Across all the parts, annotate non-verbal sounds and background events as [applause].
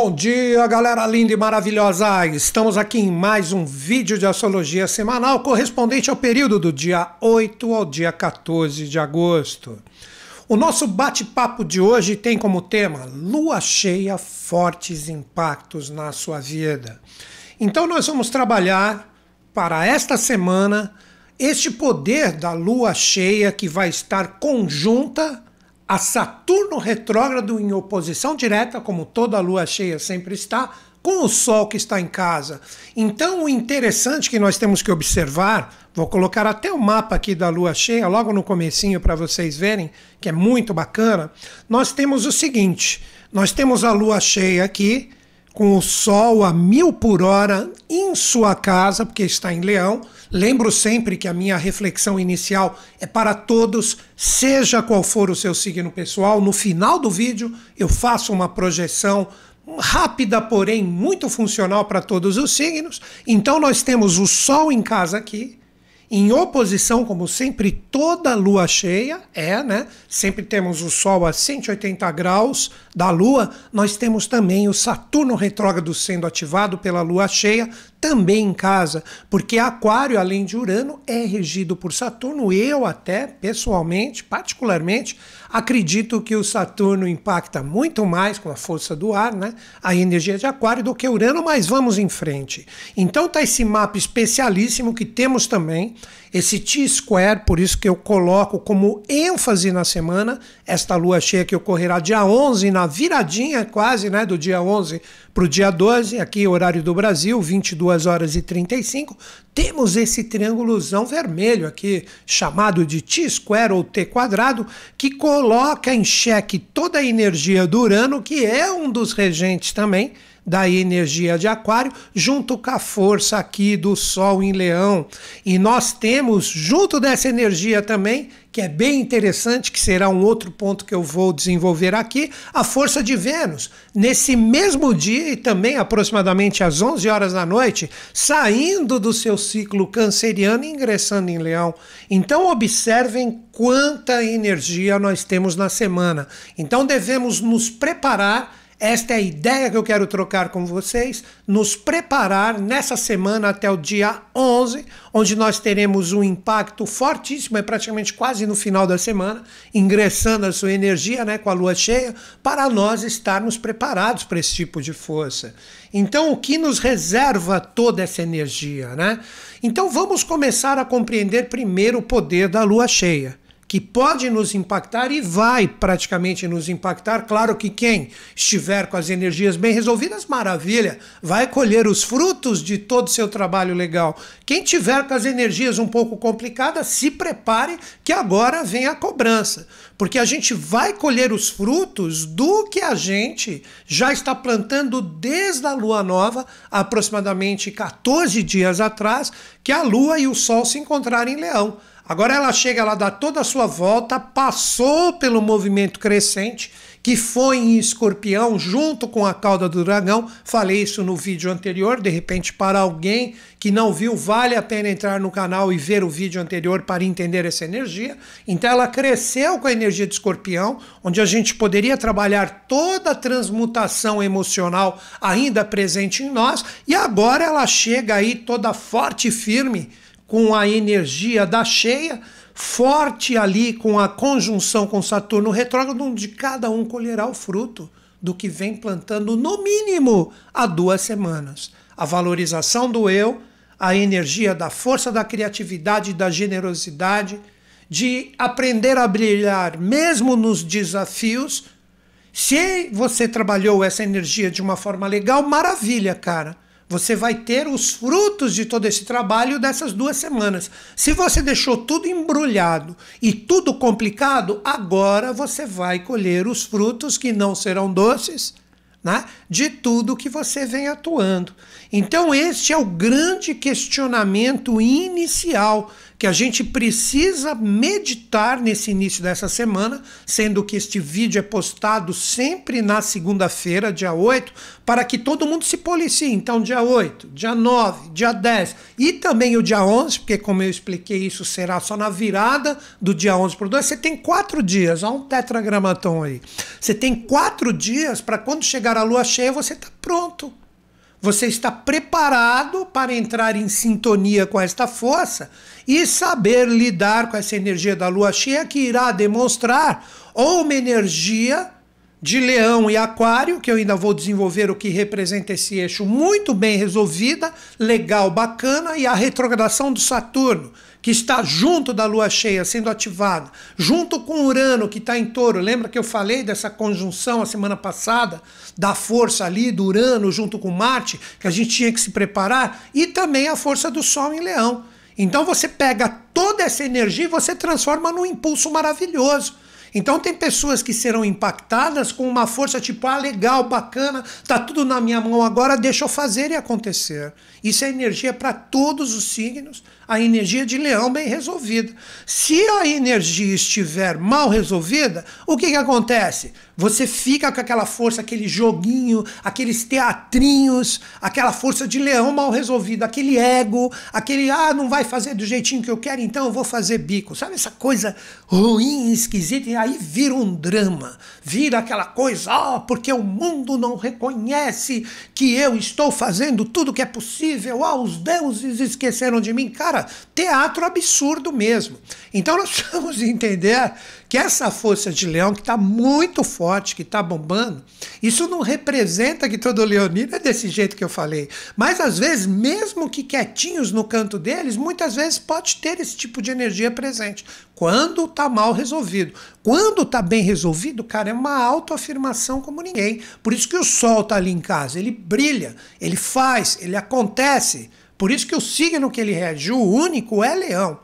Bom dia, galera linda e maravilhosa! Estamos aqui em mais um vídeo de astrologia semanal correspondente ao período do dia 8 ao dia 14 de agosto. O nosso bate-papo de hoje tem como tema Lua cheia, fortes impactos na sua vida. Então nós vamos trabalhar para esta semana este poder da lua cheia que vai estar conjunta a Saturno retrógrado em oposição direta, como toda a lua cheia sempre está, com o Sol que está em casa. Então, o interessante que nós temos que observar, vou colocar até o mapa aqui da lua cheia logo no comecinho para vocês verem, que é muito bacana. Nós temos o seguinte, nós temos a lua cheia aqui, com o Sol a mil por hora em sua casa, porque está em Leão, Lembro sempre que a minha reflexão inicial é para todos, seja qual for o seu signo pessoal, no final do vídeo eu faço uma projeção rápida, porém muito funcional para todos os signos. Então nós temos o Sol em casa aqui, em oposição, como sempre, toda lua cheia é, né? Sempre temos o Sol a 180 graus da Lua, nós temos também o Saturno retrógrado sendo ativado pela lua cheia, também em casa, porque Aquário, além de Urano, é regido por Saturno. Eu, até pessoalmente, particularmente, Acredito que o Saturno impacta muito mais com a força do ar, né? A energia de Aquário do que Urano, mas vamos em frente. Então tá esse mapa especialíssimo que temos também. Esse T-square, por isso que eu coloco como ênfase na semana, esta lua cheia que ocorrerá dia 11, na viradinha quase, né, do dia 11 para o dia 12, aqui horário do Brasil, 22 horas e 35, temos esse triângulozão vermelho aqui, chamado de T-square ou T quadrado, que coloca em xeque toda a energia do Urano, que é um dos regentes também, da energia de Aquário, junto com a força aqui do Sol em Leão. E nós temos, junto dessa energia também, que é bem interessante, que será um outro ponto que eu vou desenvolver aqui, a força de Vênus. Nesse mesmo dia e também aproximadamente às 11 horas da noite, saindo do seu ciclo canceriano e ingressando em Leão. Então, observem quanta energia nós temos na semana. Então, devemos nos preparar esta é a ideia que eu quero trocar com vocês, nos preparar nessa semana até o dia 11, onde nós teremos um impacto fortíssimo, é praticamente quase no final da semana, ingressando a sua energia né, com a lua cheia, para nós estarmos preparados para esse tipo de força. Então, o que nos reserva toda essa energia? Né? Então, vamos começar a compreender primeiro o poder da lua cheia que pode nos impactar e vai praticamente nos impactar. Claro que quem estiver com as energias bem resolvidas, maravilha, vai colher os frutos de todo o seu trabalho legal. Quem tiver com as energias um pouco complicadas, se prepare que agora vem a cobrança, porque a gente vai colher os frutos do que a gente já está plantando desde a lua nova, aproximadamente 14 dias atrás, que a lua e o sol se encontraram em Leão. Agora ela chega, ela dá toda a sua volta, passou pelo movimento crescente, que foi em escorpião, junto com a cauda do dragão. Falei isso no vídeo anterior. De repente, para alguém que não viu, vale a pena entrar no canal e ver o vídeo anterior para entender essa energia. Então, ela cresceu com a energia de escorpião, onde a gente poderia trabalhar toda a transmutação emocional ainda presente em nós. E agora ela chega aí toda forte e firme com a energia da cheia, forte ali com a conjunção com Saturno retrógrado, onde cada um colherá o fruto do que vem plantando, no mínimo, há duas semanas. A valorização do eu, a energia da força da criatividade, da generosidade, de aprender a brilhar mesmo nos desafios. Se você trabalhou essa energia de uma forma legal, maravilha, cara você vai ter os frutos de todo esse trabalho dessas duas semanas. Se você deixou tudo embrulhado e tudo complicado, agora você vai colher os frutos que não serão doces, né? De tudo que você vem atuando. Então, este é o grande questionamento inicial que a gente precisa meditar nesse início dessa semana, sendo que este vídeo é postado sempre na segunda-feira, dia 8, para que todo mundo se policie. Então, dia 8, dia 9, dia 10 e também o dia 11, porque, como eu expliquei, isso será só na virada do dia 11 para o 2. Você tem quatro dias, há um tetragramaton aí. Você tem quatro dias para quando chegar a lua cheia você está pronto. Você está preparado para entrar em sintonia com esta força e saber lidar com essa energia da lua cheia que irá demonstrar ou uma energia de leão e aquário, que eu ainda vou desenvolver o que representa esse eixo muito bem resolvida, legal, bacana, e a retrogradação do Saturno que está junto da lua cheia sendo ativada, junto com Urano que está em touro. Lembra que eu falei dessa conjunção a semana passada, da força ali do Urano junto com Marte, que a gente tinha que se preparar, e também a força do Sol em Leão. Então você pega toda essa energia e você transforma num impulso maravilhoso. Então tem pessoas que serão impactadas com uma força tipo, ah, legal, bacana, tá tudo na minha mão agora, deixa eu fazer e acontecer. Isso é energia para todos os signos a energia de leão bem resolvida. Se a energia estiver mal resolvida, o que, que acontece? Você fica com aquela força, aquele joguinho, aqueles teatrinhos, aquela força de leão mal resolvida, aquele ego, aquele ah, não vai fazer do jeitinho que eu quero, então eu vou fazer bico. Sabe essa coisa ruim, esquisita? E aí vira um drama, vira aquela coisa, ah oh, porque o mundo não reconhece que eu estou fazendo tudo que é possível, ah, oh, os deuses esqueceram de mim. Cara, teatro absurdo mesmo. Então nós [laughs] precisamos entender que essa força de leão, que está muito forte, que está bombando, isso não representa que todo leonino é desse jeito que eu falei. Mas às vezes, mesmo que quietinhos no canto deles, muitas vezes pode ter esse tipo de energia presente. Quando está mal resolvido. Quando está bem resolvido, cara, é uma autoafirmação como ninguém. Por isso que o sol está ali em casa, ele brilha, ele faz, ele acontece. Por isso que o signo que ele rege, o único, é leão.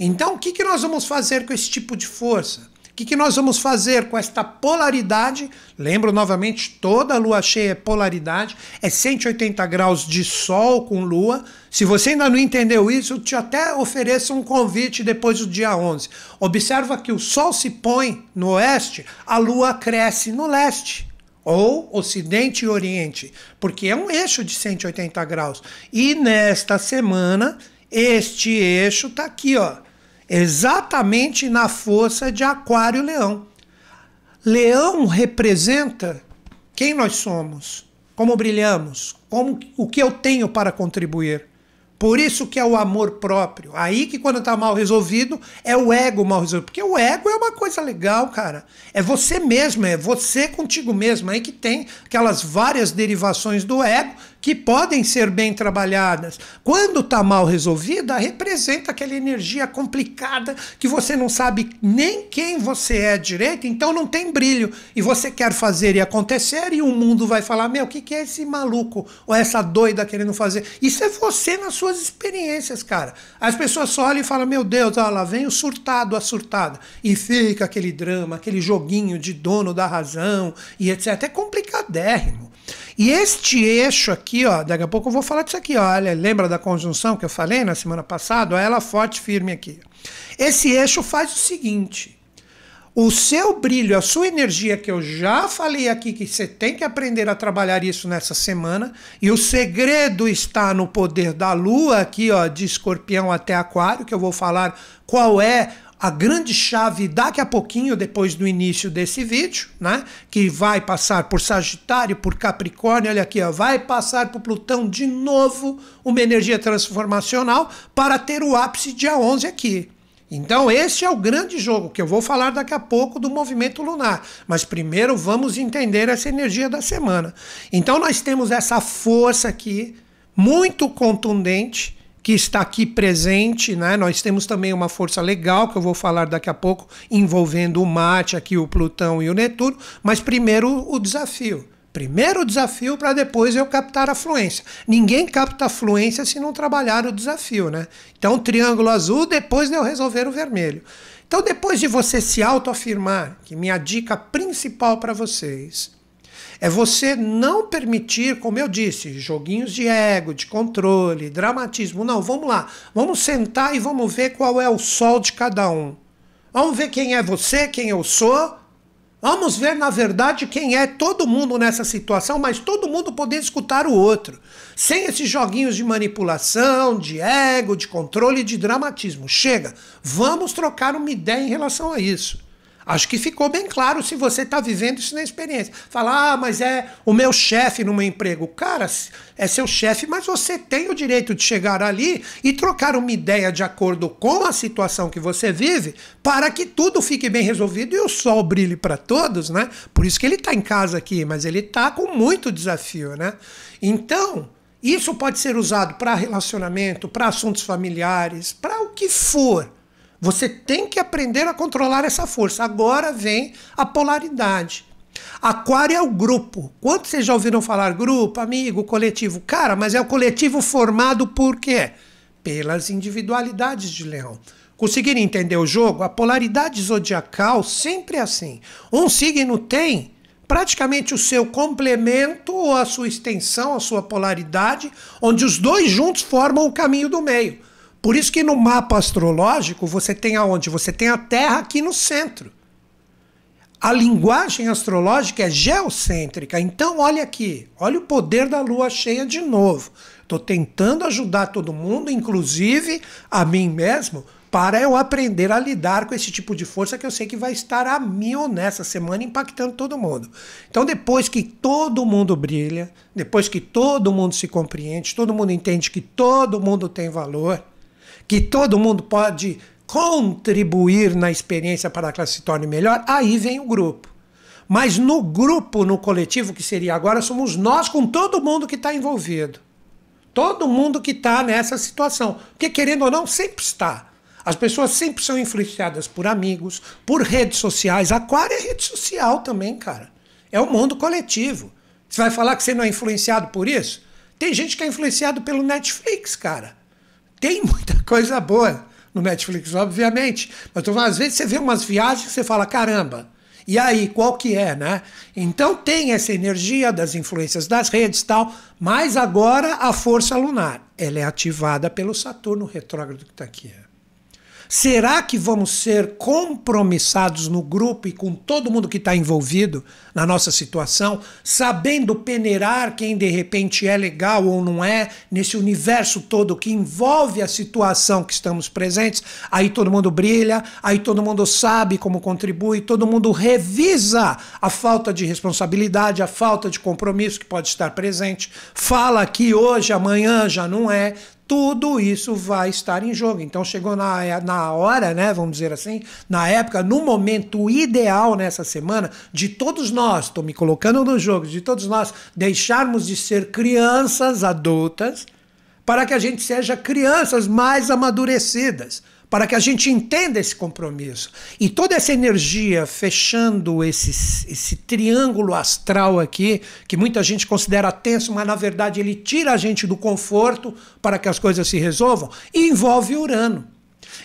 Então, o que, que nós vamos fazer com esse tipo de força? O que, que nós vamos fazer com esta polaridade? Lembro novamente, toda lua cheia é polaridade, é 180 graus de sol com lua. Se você ainda não entendeu isso, eu te até ofereço um convite depois do dia 11. Observa que o sol se põe no oeste, a lua cresce no leste ou Ocidente e Oriente, porque é um eixo de 180 graus. E nesta semana, este eixo está aqui, ó, exatamente na força de Aquário-Leão. Leão representa quem nós somos, como brilhamos, como o que eu tenho para contribuir. Por isso que é o amor próprio. Aí que quando tá mal resolvido, é o ego mal resolvido. Porque o ego é uma coisa legal, cara. É você mesmo, é você contigo mesmo. Aí que tem aquelas várias derivações do ego que podem ser bem trabalhadas. Quando está mal resolvida, representa aquela energia complicada que você não sabe nem quem você é direito, então não tem brilho. E você quer fazer e acontecer, e o mundo vai falar: meu, o que, que é esse maluco ou essa doida querendo fazer? Isso é você nas suas experiências, cara. As pessoas só olham e falam: meu Deus, ó, lá vem o surtado, a surtada. E fica aquele drama, aquele joguinho de dono da razão e etc. É complicadérrimo. E este eixo aqui, ó, daqui a pouco eu vou falar disso aqui, ó, olha, lembra da conjunção que eu falei na semana passada? ela forte firme aqui. Esse eixo faz o seguinte: o seu brilho, a sua energia, que eu já falei aqui que você tem que aprender a trabalhar isso nessa semana, e o segredo está no poder da lua, aqui, ó, de escorpião até aquário, que eu vou falar qual é a grande chave daqui a pouquinho, depois do início desse vídeo, né? Que vai passar por Sagitário, por Capricórnio, olha aqui, ó, vai passar por Plutão de novo, uma energia transformacional, para ter o ápice dia 11 aqui. Então, esse é o grande jogo que eu vou falar daqui a pouco do movimento lunar. Mas primeiro vamos entender essa energia da semana. Então, nós temos essa força aqui, muito contundente que está aqui presente, né? Nós temos também uma força legal que eu vou falar daqui a pouco, envolvendo o Marte aqui, o Plutão e o Netuno, mas primeiro o desafio. Primeiro o desafio para depois eu captar a fluência. Ninguém capta a fluência se não trabalhar o desafio, né? Então, triângulo azul depois de eu resolver o vermelho. Então, depois de você se autoafirmar, que minha dica principal para vocês é você não permitir, como eu disse, joguinhos de ego, de controle, dramatismo. Não, vamos lá. Vamos sentar e vamos ver qual é o sol de cada um. Vamos ver quem é você, quem eu sou. Vamos ver, na verdade, quem é todo mundo nessa situação, mas todo mundo poder escutar o outro. Sem esses joguinhos de manipulação, de ego, de controle e de dramatismo. Chega, vamos trocar uma ideia em relação a isso. Acho que ficou bem claro se você está vivendo isso na experiência. Falar, ah, mas é o meu chefe no meu emprego. Cara, é seu chefe, mas você tem o direito de chegar ali e trocar uma ideia de acordo com a situação que você vive para que tudo fique bem resolvido e o sol brilhe para todos, né? Por isso que ele está em casa aqui, mas ele está com muito desafio, né? Então, isso pode ser usado para relacionamento, para assuntos familiares, para o que for você tem que aprender a controlar essa força. Agora vem a polaridade. Aquário é o grupo. Quantos vocês já ouviram falar grupo, amigo, coletivo? Cara, mas é o coletivo formado por quê? Pelas individualidades de leão. Conseguiram entender o jogo? A polaridade zodiacal sempre é assim. Um signo tem praticamente o seu complemento ou a sua extensão, a sua polaridade, onde os dois juntos formam o caminho do meio. Por isso que no mapa astrológico você tem aonde? Você tem a Terra aqui no centro. A linguagem astrológica é geocêntrica. Então, olha aqui, olha o poder da lua cheia de novo. Estou tentando ajudar todo mundo, inclusive a mim mesmo, para eu aprender a lidar com esse tipo de força que eu sei que vai estar a mil nessa semana, impactando todo mundo. Então, depois que todo mundo brilha, depois que todo mundo se compreende, todo mundo entende que todo mundo tem valor que todo mundo pode contribuir na experiência para que ela se torne melhor, aí vem o grupo. Mas no grupo, no coletivo que seria agora, somos nós com todo mundo que está envolvido. Todo mundo que está nessa situação. Porque, querendo ou não, sempre está. As pessoas sempre são influenciadas por amigos, por redes sociais. Aquário é rede social também, cara. É o um mundo coletivo. Você vai falar que você não é influenciado por isso? Tem gente que é influenciado pelo Netflix, cara. Tem muita coisa boa no Netflix, obviamente. Mas então, às vezes você vê umas viagens e você fala, caramba, e aí, qual que é, né? Então tem essa energia das influências das redes e tal, mas agora a força lunar, ela é ativada pelo Saturno retrógrado que está aqui. É. Será que vamos ser compromissados no grupo e com todo mundo que está envolvido na nossa situação, sabendo peneirar quem de repente é legal ou não é, nesse universo todo que envolve a situação que estamos presentes? Aí todo mundo brilha, aí todo mundo sabe como contribui, todo mundo revisa a falta de responsabilidade, a falta de compromisso que pode estar presente, fala que hoje, amanhã já não é, tudo isso vai estar em jogo. Então chegou na, na hora, né? Vamos dizer assim, na época, no momento ideal nessa semana, de todos nós, estou me colocando no jogo, de todos nós deixarmos de ser crianças adultas para que a gente seja crianças mais amadurecidas para que a gente entenda esse compromisso. E toda essa energia fechando esse, esse triângulo astral aqui, que muita gente considera tenso, mas na verdade ele tira a gente do conforto para que as coisas se resolvam, e envolve Urano.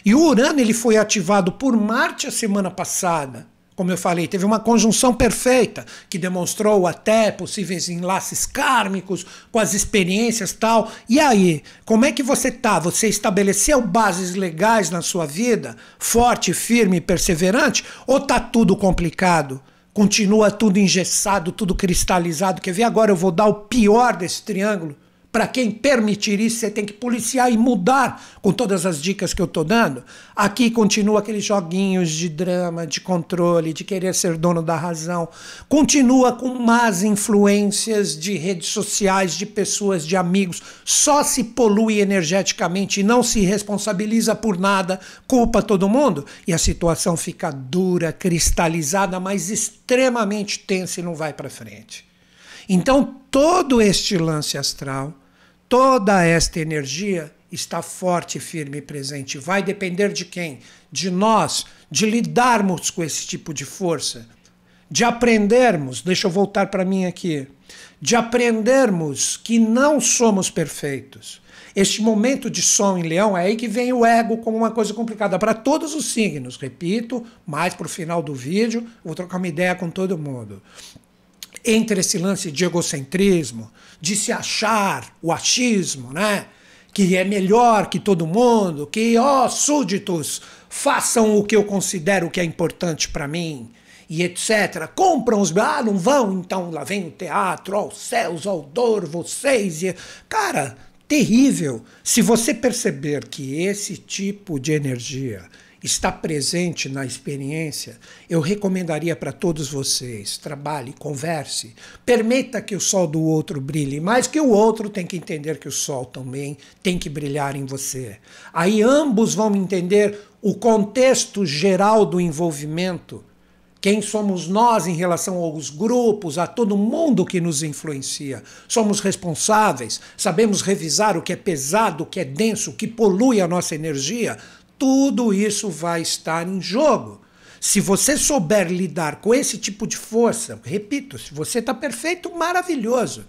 E o Urano ele foi ativado por Marte a semana passada como eu falei, teve uma conjunção perfeita que demonstrou até possíveis enlaces kármicos com as experiências tal. E aí, como é que você tá? Você estabeleceu bases legais na sua vida, forte, firme perseverante, ou tá tudo complicado? Continua tudo engessado, tudo cristalizado. Quer ver agora eu vou dar o pior desse triângulo? para quem permitir isso, você tem que policiar e mudar com todas as dicas que eu estou dando. Aqui continua aqueles joguinhos de drama, de controle, de querer ser dono da razão. Continua com más influências de redes sociais, de pessoas, de amigos. Só se polui energeticamente e não se responsabiliza por nada, culpa todo mundo. E a situação fica dura, cristalizada, mas extremamente tensa e não vai para frente. Então, todo este lance astral toda esta energia está forte, firme e presente. Vai depender de quem? De nós, de lidarmos com esse tipo de força, de aprendermos, deixa eu voltar para mim aqui, de aprendermos que não somos perfeitos. Este momento de som em leão é aí que vem o ego como uma coisa complicada para todos os signos. Repito, mais para o final do vídeo, vou trocar uma ideia com todo mundo entre esse lance de egocentrismo, de se achar o achismo, né? que é melhor que todo mundo, que, ó, oh, súditos, façam o que eu considero que é importante para mim, e etc. Compram os. Ah, não vão, então lá vem o teatro, aos céus, ao dor, vocês. E... Cara, terrível. Se você perceber que esse tipo de energia está presente na experiência, eu recomendaria para todos vocês: trabalhe, converse, permita que o sol do outro brilhe, mas que o outro tem que entender que o sol também tem que brilhar em você. Aí ambos vão entender o contexto geral do envolvimento. Quem somos nós em relação aos grupos, a todo mundo que nos influencia? Somos responsáveis, sabemos revisar o que é pesado, o que é denso, o que polui a nossa energia, tudo isso vai estar em jogo. Se você souber lidar com esse tipo de força, repito, se você está perfeito, maravilhoso.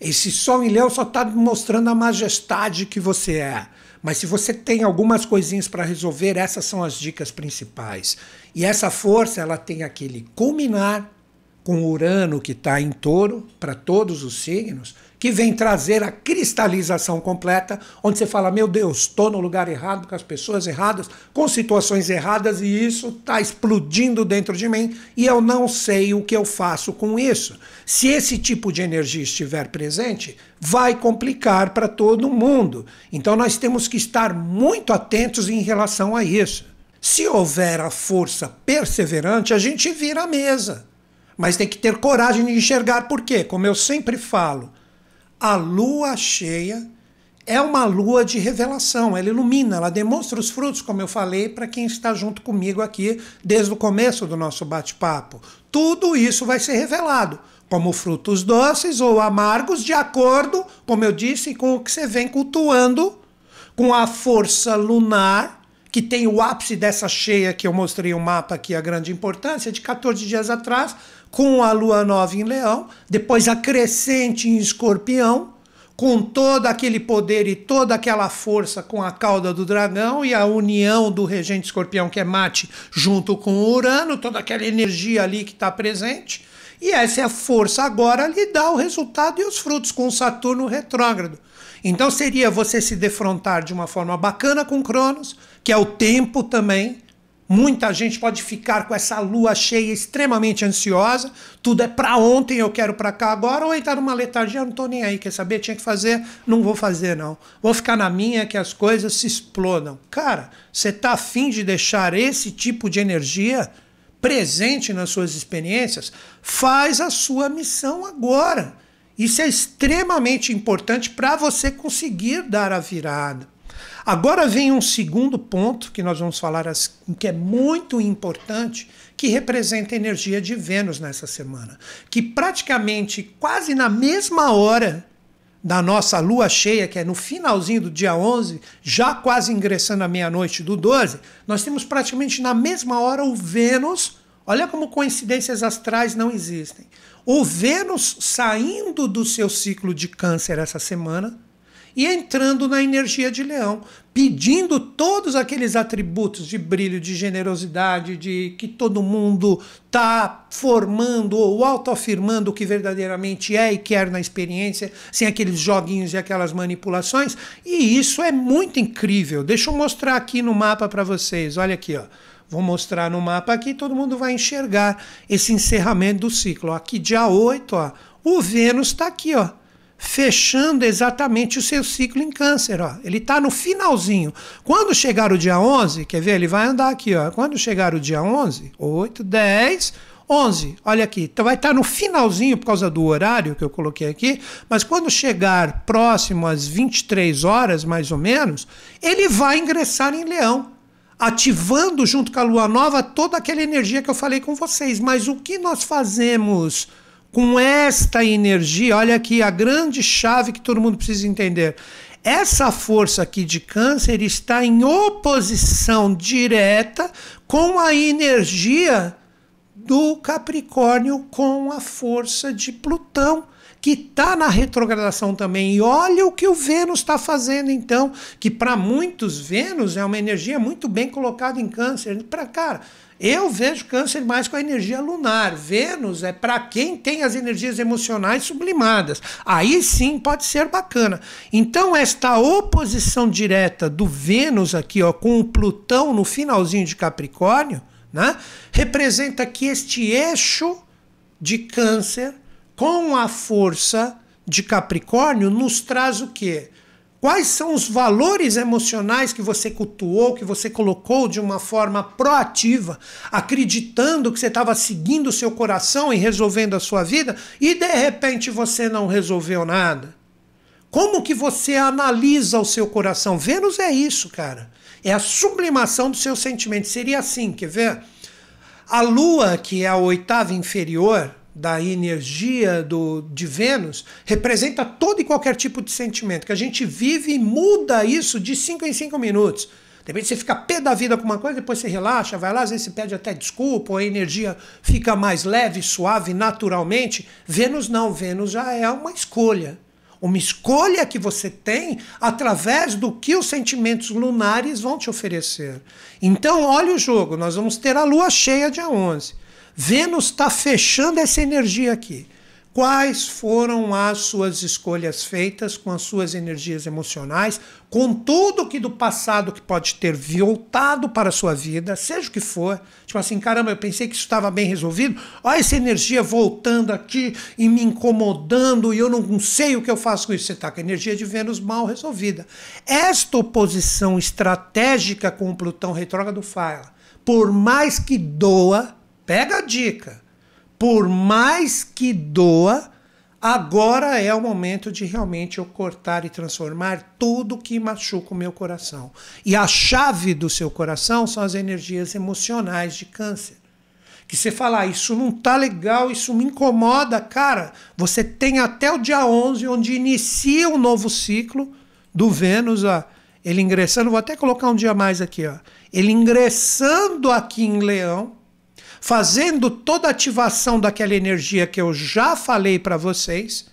Esse sol em leão só está mostrando a majestade que você é. Mas se você tem algumas coisinhas para resolver, essas são as dicas principais. E essa força, ela tem aquele culminar com Urano que está em touro, para todos os signos, que vem trazer a cristalização completa, onde você fala: meu Deus, estou no lugar errado, com as pessoas erradas, com situações erradas, e isso está explodindo dentro de mim e eu não sei o que eu faço com isso. Se esse tipo de energia estiver presente, vai complicar para todo mundo. Então nós temos que estar muito atentos em relação a isso. Se houver a força perseverante, a gente vira a mesa. Mas tem que ter coragem de enxergar, por quê? como eu sempre falo, a lua cheia é uma lua de revelação, ela ilumina, ela demonstra os frutos, como eu falei, para quem está junto comigo aqui desde o começo do nosso bate-papo. Tudo isso vai ser revelado, como frutos doces ou amargos, de acordo, como eu disse, com o que você vem cultuando, com a força lunar que tem o ápice dessa cheia que eu mostrei o um mapa aqui, a grande importância, de 14 dias atrás, com a lua nova em leão, depois a crescente em escorpião, com todo aquele poder e toda aquela força com a cauda do dragão e a união do regente escorpião, que é Mate, junto com o Urano, toda aquela energia ali que está presente. E essa é força agora lhe dá o resultado e os frutos com Saturno retrógrado. Então seria você se defrontar de uma forma bacana com Cronos, que é o tempo também. Muita gente pode ficar com essa lua cheia extremamente ansiosa. Tudo é para ontem, eu quero para cá agora. Ou entrar numa letargia, eu não estou nem aí. Quer saber? Tinha que fazer, não vou fazer não. Vou ficar na minha que as coisas se explodam. Cara, você tá afim de deixar esse tipo de energia presente nas suas experiências? Faz a sua missão agora. Isso é extremamente importante para você conseguir dar a virada. Agora vem um segundo ponto que nós vamos falar, que é muito importante, que representa a energia de Vênus nessa semana. Que praticamente quase na mesma hora da nossa lua cheia, que é no finalzinho do dia 11, já quase ingressando a meia-noite do 12, nós temos praticamente na mesma hora o Vênus. Olha como coincidências astrais não existem. O Vênus saindo do seu ciclo de Câncer essa semana e entrando na energia de leão, pedindo todos aqueles atributos de brilho, de generosidade, de que todo mundo está formando ou autoafirmando o que verdadeiramente é e quer na experiência, sem aqueles joguinhos e aquelas manipulações. E isso é muito incrível. Deixa eu mostrar aqui no mapa para vocês. Olha aqui, ó. Vou mostrar no mapa aqui, todo mundo vai enxergar esse encerramento do ciclo. Aqui, dia 8, ó, o Vênus está aqui, ó fechando exatamente o seu ciclo em câncer. Ó. Ele está no finalzinho. Quando chegar o dia 11, quer ver? Ele vai andar aqui. Ó. Quando chegar o dia 11, 8, 10, 11. Olha aqui. Então vai estar tá no finalzinho por causa do horário que eu coloquei aqui. Mas quando chegar próximo às 23 horas, mais ou menos, ele vai ingressar em leão ativando junto com a lua nova toda aquela energia que eu falei com vocês. Mas o que nós fazemos com esta energia, olha aqui a grande chave que todo mundo precisa entender. Essa força aqui de Câncer está em oposição direta com a energia do Capricórnio, com a força de Plutão que está na retrogradação também. E olha o que o Vênus está fazendo, então, que para muitos Vênus é uma energia muito bem colocada em câncer. Para cara, eu vejo câncer mais com a energia lunar. Vênus é para quem tem as energias emocionais sublimadas. Aí sim pode ser bacana. Então, esta oposição direta do Vênus aqui, ó, com o Plutão no finalzinho de Capricórnio, né, representa que este eixo de câncer com a força de Capricórnio nos traz o quê? Quais são os valores emocionais que você cultuou, que você colocou de uma forma proativa, acreditando que você estava seguindo o seu coração e resolvendo a sua vida, e de repente você não resolveu nada? Como que você analisa o seu coração? Vênus é isso, cara. É a sublimação dos seus sentimentos. Seria assim, quer ver? A Lua, que é a oitava inferior, da energia do, de Vênus representa todo e qualquer tipo de sentimento, que a gente vive e muda isso de 5 em 5 minutos. De repente você fica pé da vida com uma coisa, depois você relaxa, vai lá, às vezes você pede até desculpa, ou a energia fica mais leve, suave, naturalmente. Vênus não, Vênus já é uma escolha. Uma escolha que você tem através do que os sentimentos lunares vão te oferecer. Então, olha o jogo, nós vamos ter a lua cheia dia 11. Vênus está fechando essa energia aqui. Quais foram as suas escolhas feitas com as suas energias emocionais, com tudo que do passado que pode ter voltado para a sua vida, seja o que for. Tipo assim, caramba, eu pensei que isso estava bem resolvido. Olha essa energia voltando aqui e me incomodando e eu não sei o que eu faço com isso. Você está com a energia de Vênus mal resolvida. Esta oposição estratégica com o Plutão retrógrado fala, por mais que doa, Pega a dica. Por mais que doa, agora é o momento de realmente eu cortar e transformar tudo que machuca o meu coração. E a chave do seu coração são as energias emocionais de câncer que você fala, ah, isso não tá legal, isso me incomoda, cara, você tem até o dia 11, onde inicia um novo ciclo do Vênus, ó, ele ingressando, vou até colocar um dia mais aqui, ó, ele ingressando aqui em Leão, fazendo toda a ativação daquela energia que eu já falei para vocês,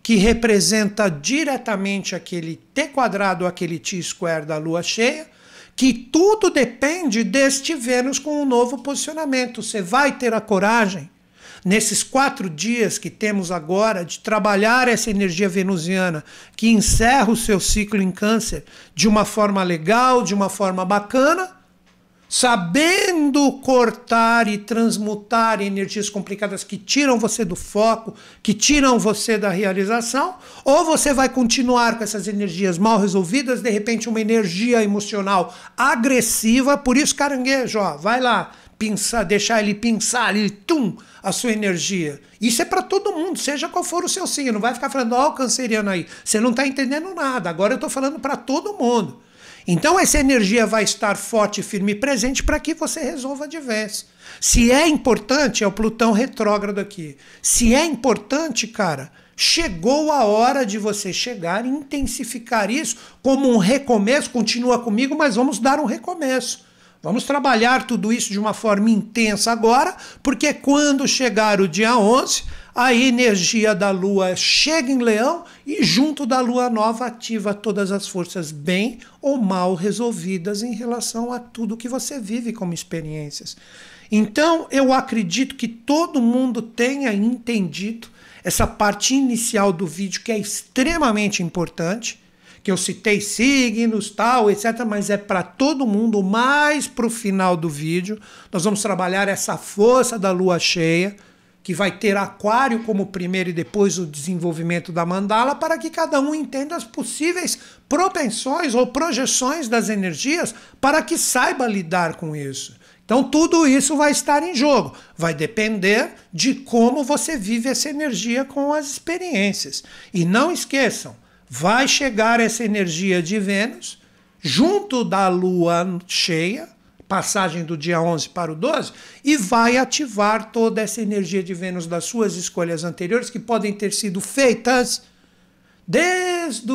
que representa diretamente aquele T quadrado, aquele T square da lua cheia, que tudo depende deste Vênus com um novo posicionamento. Você vai ter a coragem, nesses quatro dias que temos agora, de trabalhar essa energia venusiana que encerra o seu ciclo em Câncer de uma forma legal, de uma forma bacana sabendo cortar e transmutar energias complicadas que tiram você do foco, que tiram você da realização, ou você vai continuar com essas energias mal resolvidas, de repente uma energia emocional agressiva, por isso caranguejo, ó, vai lá, pinçar, deixar ele pinçar ali, tum, a sua energia. Isso é para todo mundo, seja qual for o seu signo, não vai ficar falando, ó, oh, canceriano aí, você não está entendendo nada. Agora eu estou falando para todo mundo. Então essa energia vai estar forte, firme e presente para que você resolva de vez. Se é importante, é o Plutão retrógrado aqui. Se é importante, cara, chegou a hora de você chegar e intensificar isso como um recomeço. Continua comigo, mas vamos dar um recomeço. Vamos trabalhar tudo isso de uma forma intensa agora, porque quando chegar o dia 11, a energia da lua chega em Leão e, junto da lua nova, ativa todas as forças bem ou mal resolvidas em relação a tudo que você vive como experiências. Então, eu acredito que todo mundo tenha entendido essa parte inicial do vídeo que é extremamente importante que eu citei signos, tal, etc. Mas é para todo mundo, mais para o final do vídeo. Nós vamos trabalhar essa força da lua cheia, que vai ter aquário como primeiro e depois o desenvolvimento da mandala, para que cada um entenda as possíveis propensões ou projeções das energias para que saiba lidar com isso. Então tudo isso vai estar em jogo. Vai depender de como você vive essa energia com as experiências. E não esqueçam, vai chegar essa energia de Vênus junto da lua cheia, passagem do dia 11 para o 12, e vai ativar toda essa energia de Vênus das suas escolhas anteriores, que podem ter sido feitas desde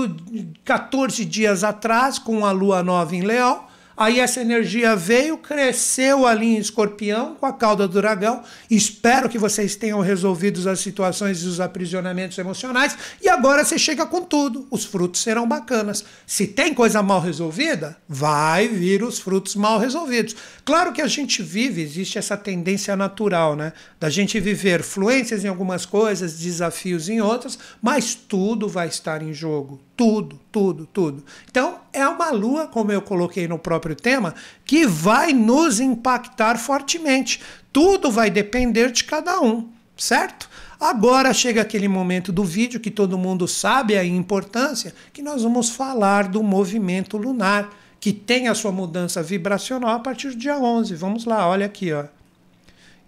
14 dias atrás, com a lua nova em Leão Aí essa energia veio, cresceu ali em escorpião, com a cauda do dragão. Espero que vocês tenham resolvido as situações e os aprisionamentos emocionais. E agora você chega com tudo. Os frutos serão bacanas. Se tem coisa mal resolvida, vai vir os frutos mal resolvidos. Claro que a gente vive, existe essa tendência natural, né? Da gente viver fluências em algumas coisas, desafios em outras, mas tudo vai estar em jogo tudo, tudo, tudo. Então, é uma lua, como eu coloquei no próprio tema, que vai nos impactar fortemente. Tudo vai depender de cada um, certo? Agora chega aquele momento do vídeo que todo mundo sabe a importância, que nós vamos falar do movimento lunar, que tem a sua mudança vibracional a partir do dia 11. Vamos lá, olha aqui, ó.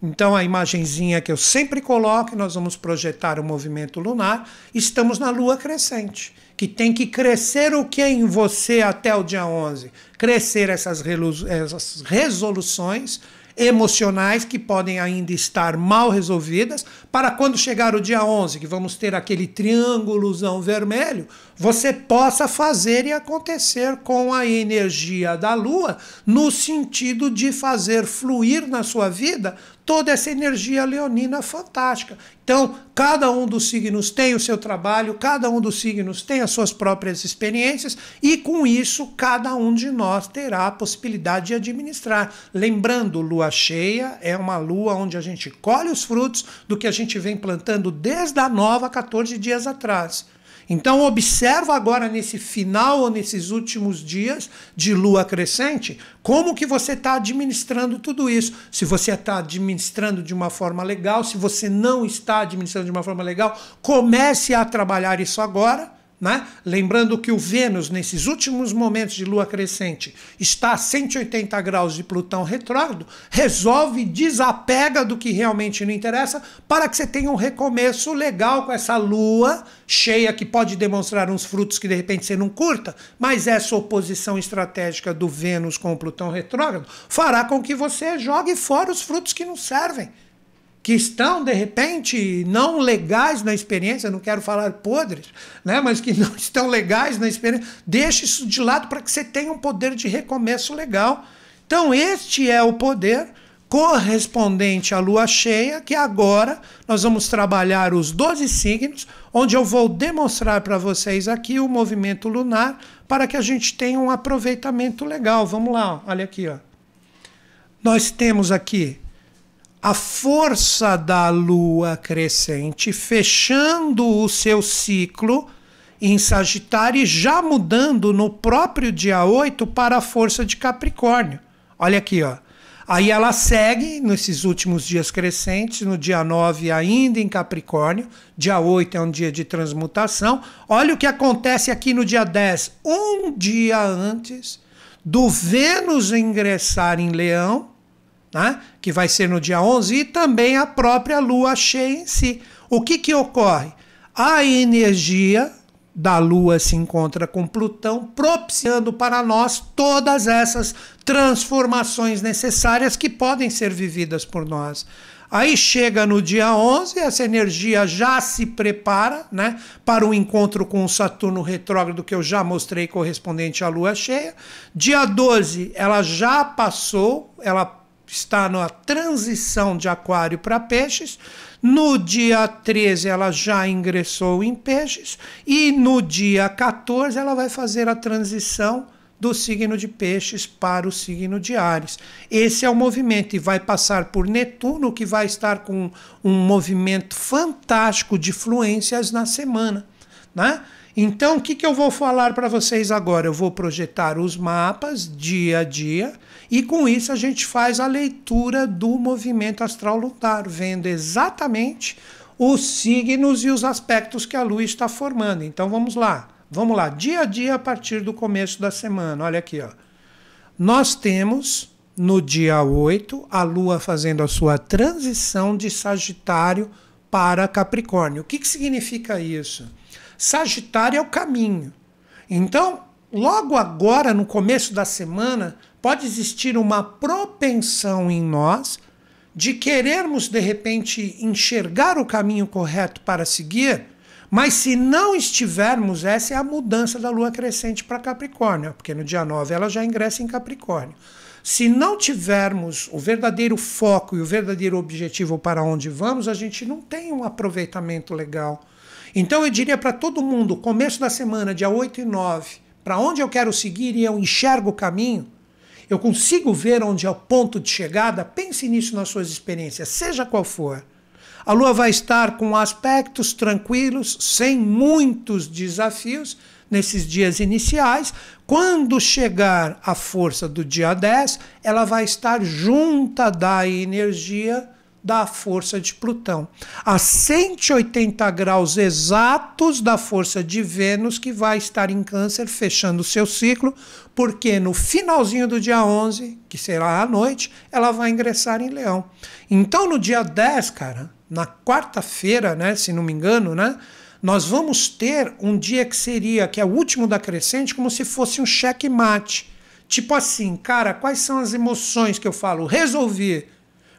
Então, a imagenzinha que eu sempre coloco, nós vamos projetar o movimento lunar, estamos na lua crescente que tem que crescer o que é em você até o dia 11? Crescer essas, essas resoluções emocionais que podem ainda estar mal resolvidas, para quando chegar o dia 11, que vamos ter aquele triângulozão vermelho, você possa fazer e acontecer com a energia da lua, no sentido de fazer fluir na sua vida toda essa energia leonina fantástica. Então, cada um dos signos tem o seu trabalho, cada um dos signos tem as suas próprias experiências, e com isso, cada um de nós terá a possibilidade de administrar. Lembrando, lua cheia é uma lua onde a gente colhe os frutos do que a gente vem plantando desde a nova 14 dias atrás. Então observa agora nesse final ou nesses últimos dias de lua crescente, como que você está administrando tudo isso. Se você está administrando de uma forma legal, se você não está administrando de uma forma legal, comece a trabalhar isso agora né? Lembrando que o Vênus, nesses últimos momentos de lua crescente, está a 180 graus de Plutão retrógrado, resolve, desapega do que realmente não interessa, para que você tenha um recomeço legal com essa lua cheia, que pode demonstrar uns frutos que de repente você não curta, mas essa oposição estratégica do Vênus com o Plutão retrógrado fará com que você jogue fora os frutos que não servem que estão, de repente, não legais na experiência, não quero falar podres, né, mas que não [laughs] estão legais na experiência, deixe isso de lado para que você tenha um poder de recomeço legal. Então, este é o poder correspondente à lua cheia, que agora nós vamos trabalhar os 12 signos, onde eu vou demonstrar para vocês aqui o movimento lunar para que a gente tenha um aproveitamento legal. Vamos lá, olha aqui, ó. Nós temos aqui a força da lua crescente, fechando o seu ciclo em Sagitário e já mudando no próprio dia 8 para a força de Capricórnio. Olha aqui, ó. Aí ela segue nesses últimos dias crescentes, no dia 9 ainda em Capricórnio, dia 8 é um dia de transmutação. Olha o que acontece aqui no dia 10, um dia antes do Vênus ingressar em Leão né? que vai ser no dia 11, e também a própria lua cheia em si. O que, que ocorre? A energia da Lua se encontra com Plutão, propiciando para nós todas essas transformações necessárias que podem ser vividas por nós. Aí chega no dia 11, essa energia já se prepara né, para o encontro com o Saturno retrógrado, que eu já mostrei correspondente à lua cheia. Dia 12, ela já passou, ela está na transição de aquário para peixes. No dia 13 ela já ingressou em peixes e no dia 14 ela vai fazer a transição do signo de peixes para o signo de Ares. Esse é o movimento e vai passar por Netuno, que vai estar com um movimento fantástico de fluências na semana, né? Então, o que, que eu vou falar para vocês agora? Eu vou projetar os mapas dia a dia e com isso a gente faz a leitura do movimento astral lunar, vendo exatamente os signos e os aspectos que a lua está formando. Então vamos lá. Vamos lá, dia a dia a partir do começo da semana. Olha aqui, ó. Nós temos no dia 8 a lua fazendo a sua transição de Sagitário para Capricórnio. O que, que significa isso? Sagitário é o caminho. Então, logo agora, no começo da semana, pode existir uma propensão em nós de querermos de repente enxergar o caminho correto para seguir, mas se não estivermos, essa é a mudança da lua crescente para Capricórnio, porque no dia 9 ela já ingressa em Capricórnio. Se não tivermos o verdadeiro foco e o verdadeiro objetivo para onde vamos, a gente não tem um aproveitamento legal. Então eu diria para todo mundo, começo da semana, dia 8 e 9, para onde eu quero seguir e eu enxergo o caminho, eu consigo ver onde é o ponto de chegada? Pense nisso nas suas experiências, seja qual for. A Lua vai estar com aspectos tranquilos, sem muitos desafios nesses dias iniciais. Quando chegar a força do dia 10, ela vai estar junta da energia da força de Plutão, a 180 graus exatos da força de Vênus, que vai estar em Câncer, fechando o seu ciclo, porque no finalzinho do dia 11, que será à noite, ela vai ingressar em Leão. Então, no dia 10, cara, na quarta-feira, né, se não me engano, né, nós vamos ter um dia que seria, que é o último da crescente, como se fosse um checkmate. Tipo assim, cara, quais são as emoções que eu falo? Resolvi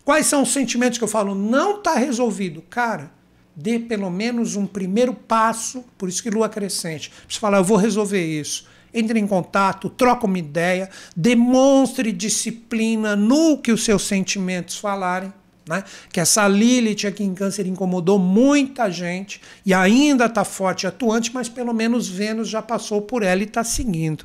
Quais são os sentimentos que eu falo? Não está resolvido. Cara, dê pelo menos um primeiro passo, por isso que lua crescente. Você fala, eu vou resolver isso. Entre em contato, troca uma ideia, demonstre disciplina no que os seus sentimentos falarem. Né? Que essa Lilith aqui em Câncer incomodou muita gente e ainda está forte atuante, mas pelo menos Vênus já passou por ela e está seguindo.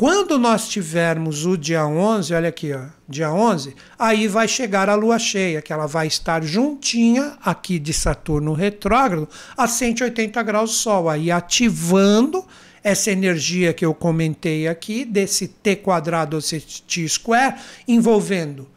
Quando nós tivermos o dia 11, olha aqui, ó, dia 11, aí vai chegar a lua cheia, que ela vai estar juntinha aqui de Saturno retrógrado a 180 graus do Sol, aí ativando essa energia que eu comentei aqui desse T quadrado ou T square envolvendo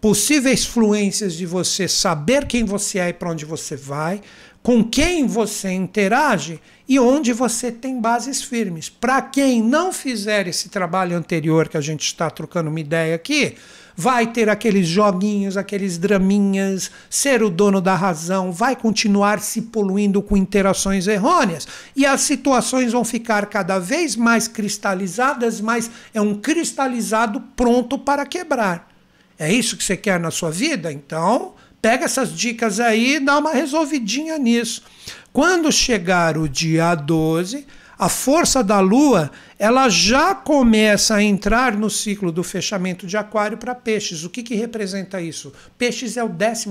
possíveis fluências de você saber quem você é e para onde você vai, com quem você interage e onde você tem bases firmes. Para quem não fizer esse trabalho anterior que a gente está trocando uma ideia aqui, vai ter aqueles joguinhos, aqueles draminhas, ser o dono da razão, vai continuar se poluindo com interações errôneas e as situações vão ficar cada vez mais cristalizadas, mas é um cristalizado pronto para quebrar. É isso que você quer na sua vida? Então, pega essas dicas aí e dá uma resolvidinha nisso. Quando chegar o dia 12, a força da Lua ela já começa a entrar no ciclo do fechamento de Aquário para Peixes. O que, que representa isso? Peixes é o 12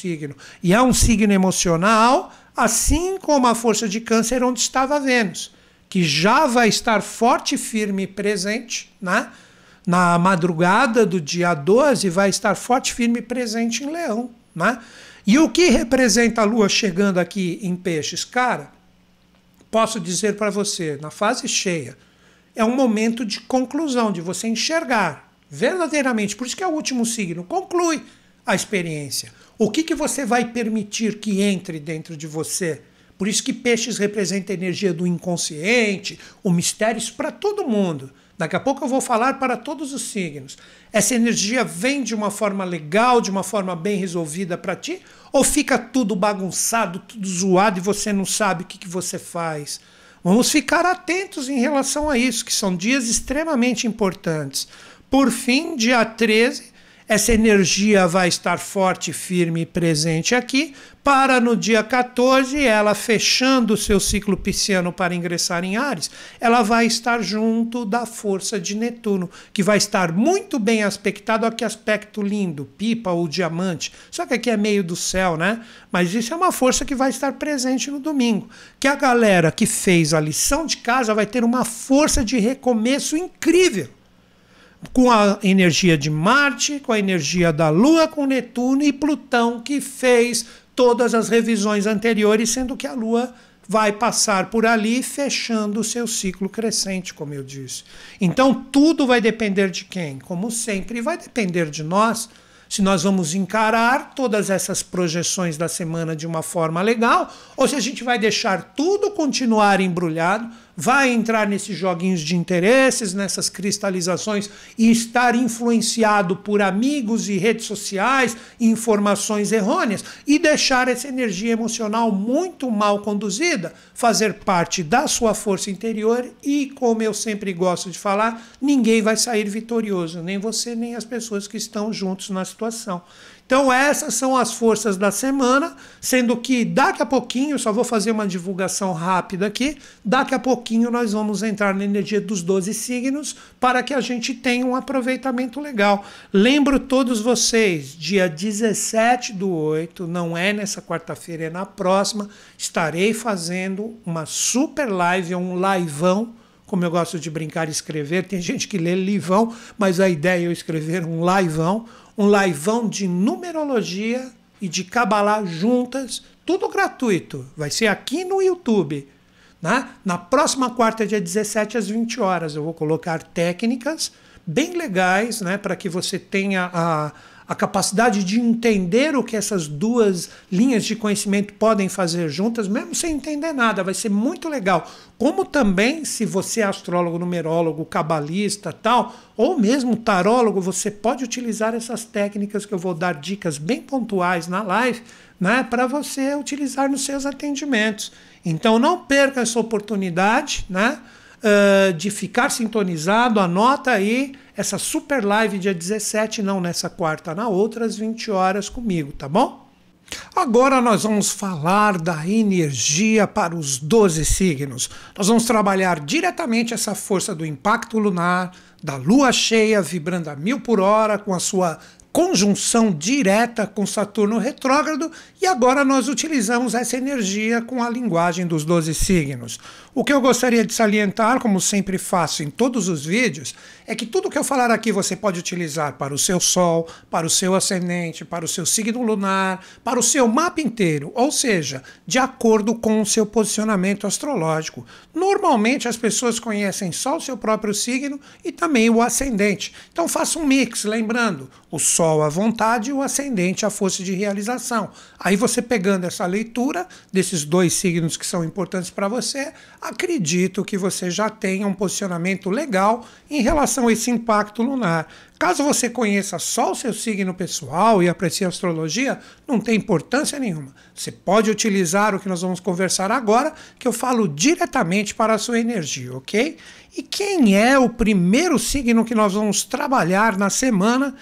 signo e é um signo emocional, assim como a força de Câncer, onde estava Vênus, que já vai estar forte, firme e presente, né? Na madrugada do dia 12, vai estar forte, firme e presente em Leão, né? E o que representa a Lua chegando aqui em Peixes? Cara, posso dizer para você, na fase cheia, é um momento de conclusão, de você enxergar verdadeiramente. Por isso que é o último signo. Conclui a experiência. O que, que você vai permitir que entre dentro de você? Por isso que peixes representa a energia do inconsciente, o mistério, isso para todo mundo. Daqui a pouco eu vou falar para todos os signos. Essa energia vem de uma forma legal, de uma forma bem resolvida para ti? Ou fica tudo bagunçado, tudo zoado e você não sabe o que, que você faz? Vamos ficar atentos em relação a isso, que são dias extremamente importantes. Por fim, dia 13, essa energia vai estar forte, firme e presente aqui, para no dia 14, ela fechando o seu ciclo pisciano para ingressar em Ares, ela vai estar junto da força de Netuno, que vai estar muito bem aspectado. Olha que aspecto lindo, pipa ou diamante. Só que aqui é meio do céu, né? Mas isso é uma força que vai estar presente no domingo. Que a galera que fez a lição de casa vai ter uma força de recomeço incrível com a energia de Marte, com a energia da Lua, com Netuno e Plutão, que fez todas as revisões anteriores, sendo que a Lua vai passar por ali, fechando o seu ciclo crescente, como eu disse. Então tudo vai depender de quem? Como sempre, vai depender de nós. Se nós vamos encarar todas essas projeções da semana de uma forma legal, ou se a gente vai deixar tudo continuar embrulhado vai entrar nesses joguinhos de interesses, nessas cristalizações e estar influenciado por amigos e redes sociais, informações errôneas e deixar essa energia emocional muito mal conduzida, fazer parte da sua força interior e, como eu sempre gosto de falar, ninguém vai sair vitorioso, nem você, nem as pessoas que estão juntos na situação. Então, essas são as forças da semana, sendo que daqui a pouquinho, só vou fazer uma divulgação rápida aqui, daqui a pouquinho nós vamos entrar na energia dos 12 signos para que a gente tenha um aproveitamento legal. Lembro todos vocês, dia 17 do 8, não é nessa quarta-feira, é na próxima, estarei fazendo uma super live, um liveão como eu gosto de brincar e escrever, tem gente que lê livão, mas a ideia é eu escrever um liveão, um laivão de numerologia e de cabalá juntas, tudo gratuito. Vai ser aqui no YouTube. Né? Na próxima quarta, dia 17, às 20 horas, eu vou colocar técnicas bem legais né, para que você tenha a a capacidade de entender o que essas duas linhas de conhecimento podem fazer juntas, mesmo sem entender nada, vai ser muito legal. Como também, se você é astrólogo, numerólogo, cabalista, tal, ou mesmo tarólogo, você pode utilizar essas técnicas que eu vou dar dicas bem pontuais na live, né, para você utilizar nos seus atendimentos. Então não perca essa oportunidade, né, de ficar sintonizado, anota aí essa super live dia 17, não nessa quarta, na outra, às 20 horas comigo, tá bom? Agora nós vamos falar da energia para os 12 signos. Nós vamos trabalhar diretamente essa força do impacto lunar, da lua cheia vibrando a mil por hora, com a sua conjunção direta com Saturno retrógrado, e agora nós utilizamos essa energia com a linguagem dos 12 signos. O que eu gostaria de salientar, como sempre faço em todos os vídeos, é que tudo que eu falar aqui você pode utilizar para o seu sol, para o seu ascendente, para o seu signo lunar, para o seu mapa inteiro, ou seja, de acordo com o seu posicionamento astrológico. Normalmente as pessoas conhecem só o seu próprio signo e também o ascendente. Então faça um mix, lembrando, o sol à vontade e o ascendente à força de realização. Aí você pegando essa leitura desses dois signos que são importantes para você, acredito que você já tenha um posicionamento legal em relação a esse impacto lunar. Caso você conheça só o seu signo pessoal e aprecie a astrologia, não tem importância nenhuma. Você pode utilizar o que nós vamos conversar agora, que eu falo diretamente para a sua energia, ok? E quem é o primeiro signo que nós vamos trabalhar na semana?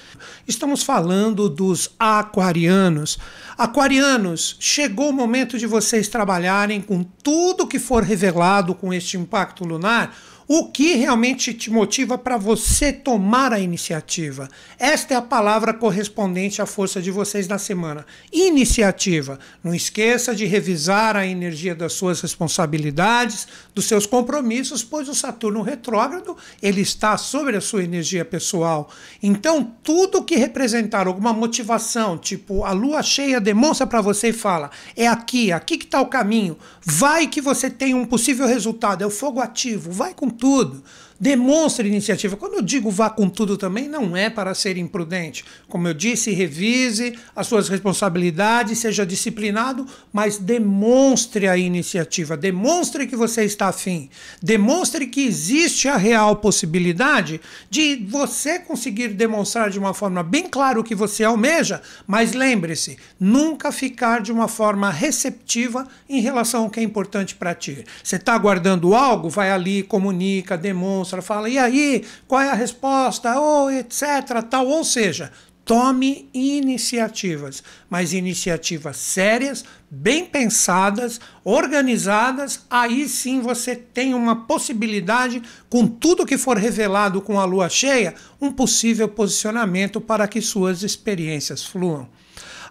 Estamos falando dos aquarianos. Aquarianos, chegou o momento de vocês trabalharem com tudo que for revelado com este impacto lunar o que realmente te motiva para você tomar a iniciativa? Esta é a palavra correspondente à força de vocês na semana. Iniciativa. Não esqueça de revisar a energia das suas responsabilidades, dos seus compromissos, pois o Saturno retrógrado, ele está sobre a sua energia pessoal. Então, tudo que representar alguma motivação, tipo a lua cheia demonstra para você e fala: "É aqui, aqui que está o caminho. Vai que você tem um possível resultado, é o fogo ativo. Vai com tudo demonstre iniciativa. Quando eu digo vá com tudo também, não é para ser imprudente. Como eu disse, revise as suas responsabilidades, seja disciplinado, mas demonstre a iniciativa, demonstre que você está afim, demonstre que existe a real possibilidade de você conseguir demonstrar de uma forma bem clara o que você almeja, mas lembre-se, nunca ficar de uma forma receptiva em relação ao que é importante para ti. Você está aguardando algo? Vai ali, comunica, demonstra senhora fala, e aí, qual é a resposta, ou oh, etc, tal, ou seja, tome iniciativas, mas iniciativas sérias, bem pensadas, organizadas, aí sim você tem uma possibilidade, com tudo que for revelado com a lua cheia, um possível posicionamento para que suas experiências fluam.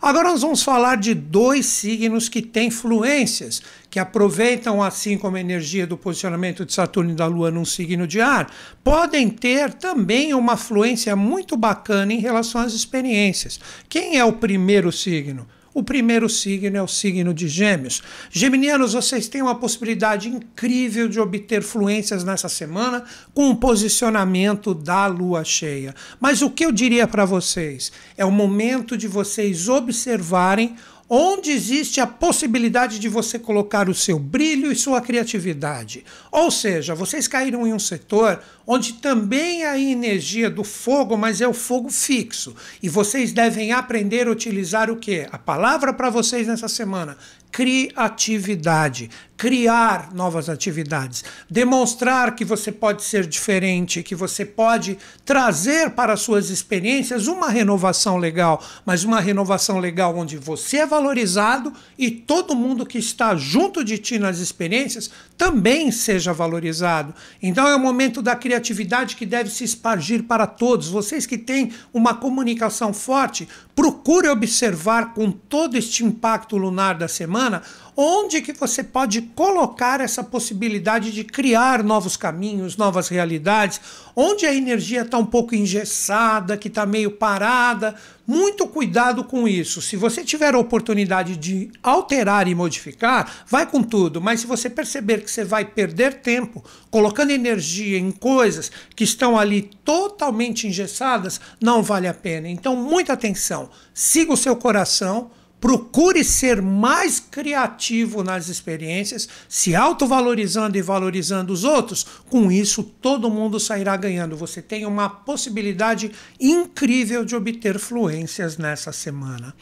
Agora nós vamos falar de dois signos que têm fluências, que aproveitam assim como a energia do posicionamento de Saturno e da Lua num signo de ar, podem ter também uma fluência muito bacana em relação às experiências. Quem é o primeiro signo? O primeiro signo é o signo de Gêmeos. Geminianos, vocês têm uma possibilidade incrível de obter fluências nessa semana com o posicionamento da lua cheia. Mas o que eu diria para vocês? É o momento de vocês observarem onde existe a possibilidade de você colocar o seu brilho e sua criatividade. Ou seja, vocês caíram em um setor onde também há energia do fogo, mas é o fogo fixo. E vocês devem aprender a utilizar o quê? A palavra para vocês nessa semana: criatividade, criar novas atividades, demonstrar que você pode ser diferente, que você pode trazer para suas experiências uma renovação legal, mas uma renovação legal onde você é valorizado e todo mundo que está junto de ti nas experiências também seja valorizado. Então é o momento da criatividade criatividade que deve se espargir para todos. Vocês que têm uma comunicação forte, procure observar com todo este impacto lunar da semana onde que você pode colocar essa possibilidade de criar novos caminhos, novas realidades, onde a energia está um pouco engessada, que está meio parada. Muito cuidado com isso. Se você tiver a oportunidade de alterar e modificar, vai com tudo. Mas se você perceber que você vai perder tempo colocando energia em coisas que estão ali totalmente engessadas, não vale a pena. Então, muita atenção. Siga o seu coração Procure ser mais criativo nas experiências, se autovalorizando e valorizando os outros. Com isso, todo mundo sairá ganhando. Você tem uma possibilidade incrível de obter fluências nessa semana.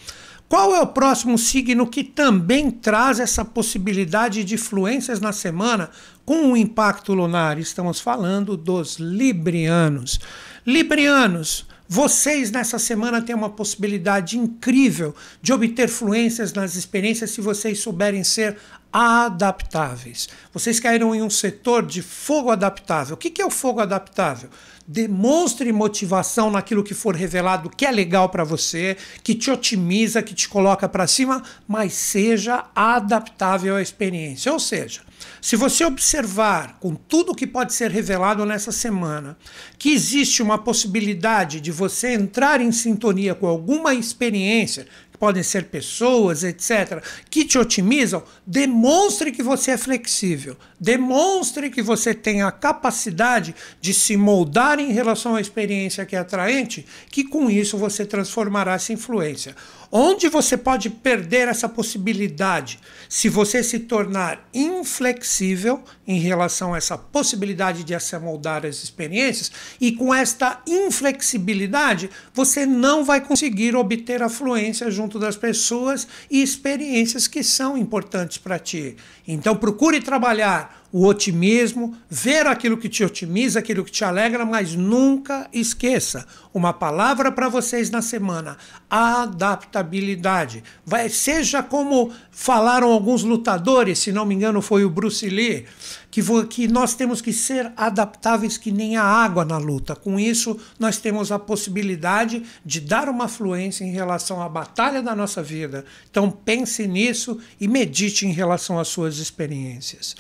Qual é o próximo signo que também traz essa possibilidade de fluências na semana com o impacto lunar? Estamos falando dos librianos. Librianos vocês nessa semana têm uma possibilidade incrível de obter fluências nas experiências se vocês souberem ser adaptáveis. Vocês caíram em um setor de fogo adaptável. O que é o fogo adaptável? Demonstre motivação naquilo que for revelado que é legal para você, que te otimiza, que te coloca para cima, mas seja adaptável à experiência. Ou seja, se você observar, com tudo que pode ser revelado nessa semana, que existe uma possibilidade de você entrar em sintonia com alguma experiência, que podem ser pessoas, etc., que te otimizam, demonstre que você é flexível, demonstre que você tem a capacidade de se moldar em relação à experiência que é atraente, que com isso você transformará essa influência. Onde você pode perder essa possibilidade se você se tornar inflexível em relação a essa possibilidade de se amoldar as experiências? E com esta inflexibilidade, você não vai conseguir obter a fluência junto das pessoas e experiências que são importantes para ti. Então, procure trabalhar o otimismo, ver aquilo que te otimiza, aquilo que te alegra, mas nunca esqueça uma palavra para vocês na semana: adaptabilidade. Vai, seja como falaram alguns lutadores, se não me engano foi o Bruce Lee, que, que nós temos que ser adaptáveis que nem a água na luta. Com isso, nós temos a possibilidade de dar uma fluência em relação à batalha da nossa vida. Então pense nisso e medite em relação às suas experiências.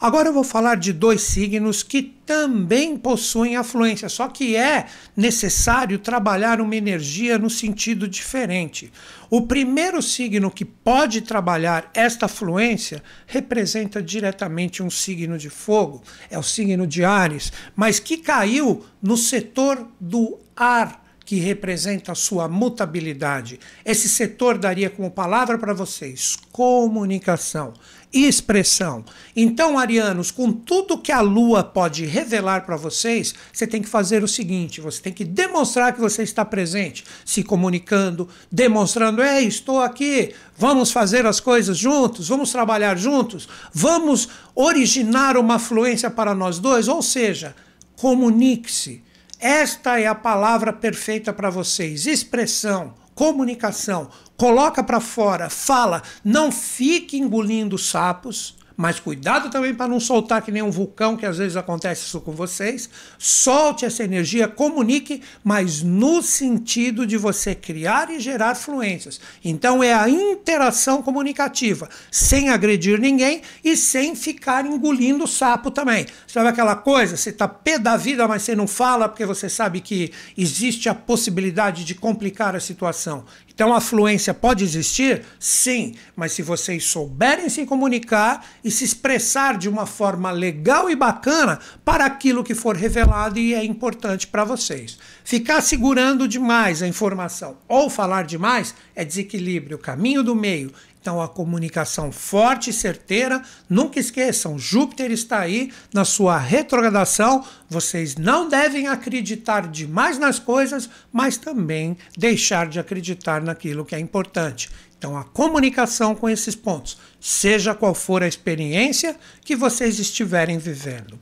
Agora eu vou falar de dois signos que também possuem afluência, só que é necessário trabalhar uma energia no sentido diferente. O primeiro signo que pode trabalhar esta fluência representa diretamente um signo de fogo, é o signo de Ares, mas que caiu no setor do ar que representa a sua mutabilidade. Esse setor daria como palavra para vocês comunicação e expressão. Então, arianos, com tudo que a lua pode revelar para vocês, você tem que fazer o seguinte: você tem que demonstrar que você está presente, se comunicando, demonstrando, é, estou aqui, vamos fazer as coisas juntos, vamos trabalhar juntos, vamos originar uma fluência para nós dois, ou seja, comunique-se esta é a palavra perfeita para vocês: expressão, comunicação. Coloca para fora, fala, não fique engolindo sapos mas cuidado também para não soltar que nem um vulcão, que às vezes acontece isso com vocês. Solte essa energia, comunique, mas no sentido de você criar e gerar fluências. Então é a interação comunicativa, sem agredir ninguém e sem ficar engolindo sapo também. Sabe aquela coisa, você está pé da vida, mas você não fala porque você sabe que existe a possibilidade de complicar a situação. Então a fluência pode existir? Sim, mas se vocês souberem se comunicar e se expressar de uma forma legal e bacana para aquilo que for revelado e é importante para vocês. Ficar segurando demais a informação ou falar demais é desequilíbrio, caminho do meio então, a comunicação forte e certeira, nunca esqueçam, Júpiter está aí na sua retrogradação. Vocês não devem acreditar demais nas coisas, mas também deixar de acreditar naquilo que é importante. Então, a comunicação com esses pontos, seja qual for a experiência que vocês estiverem vivendo.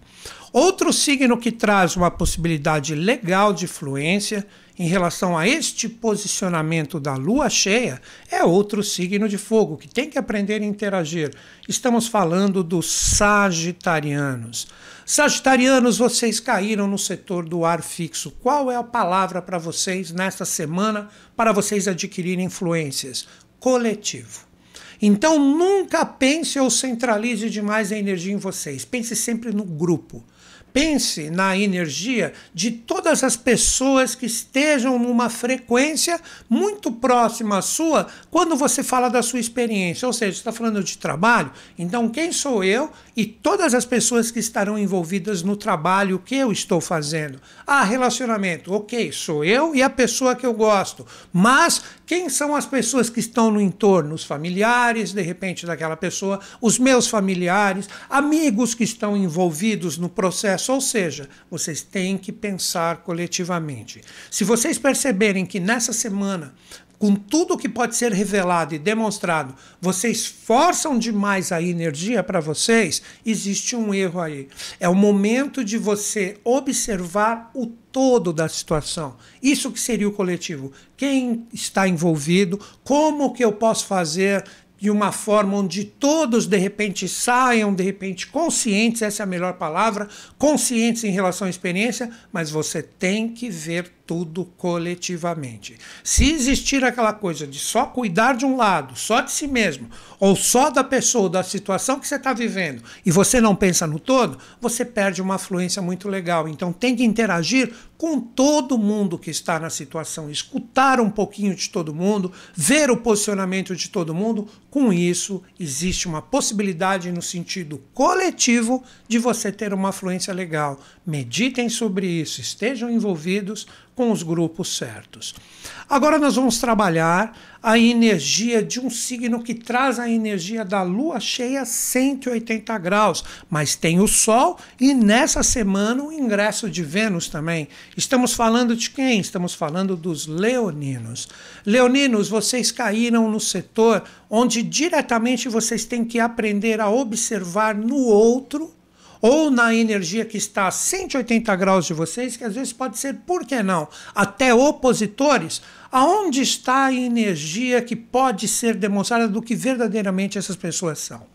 Outro signo que traz uma possibilidade legal de fluência em relação a este posicionamento da lua cheia é outro signo de fogo que tem que aprender a interagir. Estamos falando dos sagitarianos. Sagitarianos, vocês caíram no setor do ar fixo. Qual é a palavra para vocês nesta semana para vocês adquirirem influências? Coletivo. Então nunca pense ou centralize demais a energia em vocês. Pense sempre no grupo pense na energia de todas as pessoas que estejam numa frequência muito próxima à sua quando você fala da sua experiência. Ou seja, você está falando de trabalho, então quem sou eu e todas as pessoas que estarão envolvidas no trabalho que eu estou fazendo. Ah, relacionamento, ok, sou eu e a pessoa que eu gosto, mas quem são as pessoas que estão no entorno? Os familiares, de repente, daquela pessoa, os meus familiares, amigos que estão envolvidos no processo processo, ou seja, vocês têm que pensar coletivamente. Se vocês perceberem que nessa semana com tudo que pode ser revelado e demonstrado, vocês forçam demais a energia para vocês, existe um erro aí. É o momento de você observar o todo da situação. Isso que seria o coletivo. Quem está envolvido, como que eu posso fazer de uma forma onde todos de repente saiam, de repente conscientes, essa é a melhor palavra, conscientes em relação à experiência, mas você tem que ver tudo coletivamente. Se existir aquela coisa de só cuidar de um lado, só de si mesmo, ou só da pessoa, da situação que você está vivendo, e você não pensa no todo, você perde uma fluência muito legal. Então tem que interagir com todo mundo que está na situação, escutar um pouquinho de todo mundo, ver o posicionamento de todo mundo. Com isso, existe uma possibilidade no sentido coletivo de você ter uma fluência legal. Meditem sobre isso, estejam envolvidos com os grupos certos. Agora nós vamos trabalhar a energia de um signo que traz a energia da lua cheia 180 graus, mas tem o sol e nessa semana o ingresso de Vênus também. Estamos falando de quem? Estamos falando dos leoninos. Leoninos, vocês caíram no setor onde diretamente vocês têm que aprender a observar no outro ou na energia que está a 180 graus de vocês, que às vezes pode ser, por que não, até opositores, aonde está a energia que pode ser demonstrada do que verdadeiramente essas pessoas são?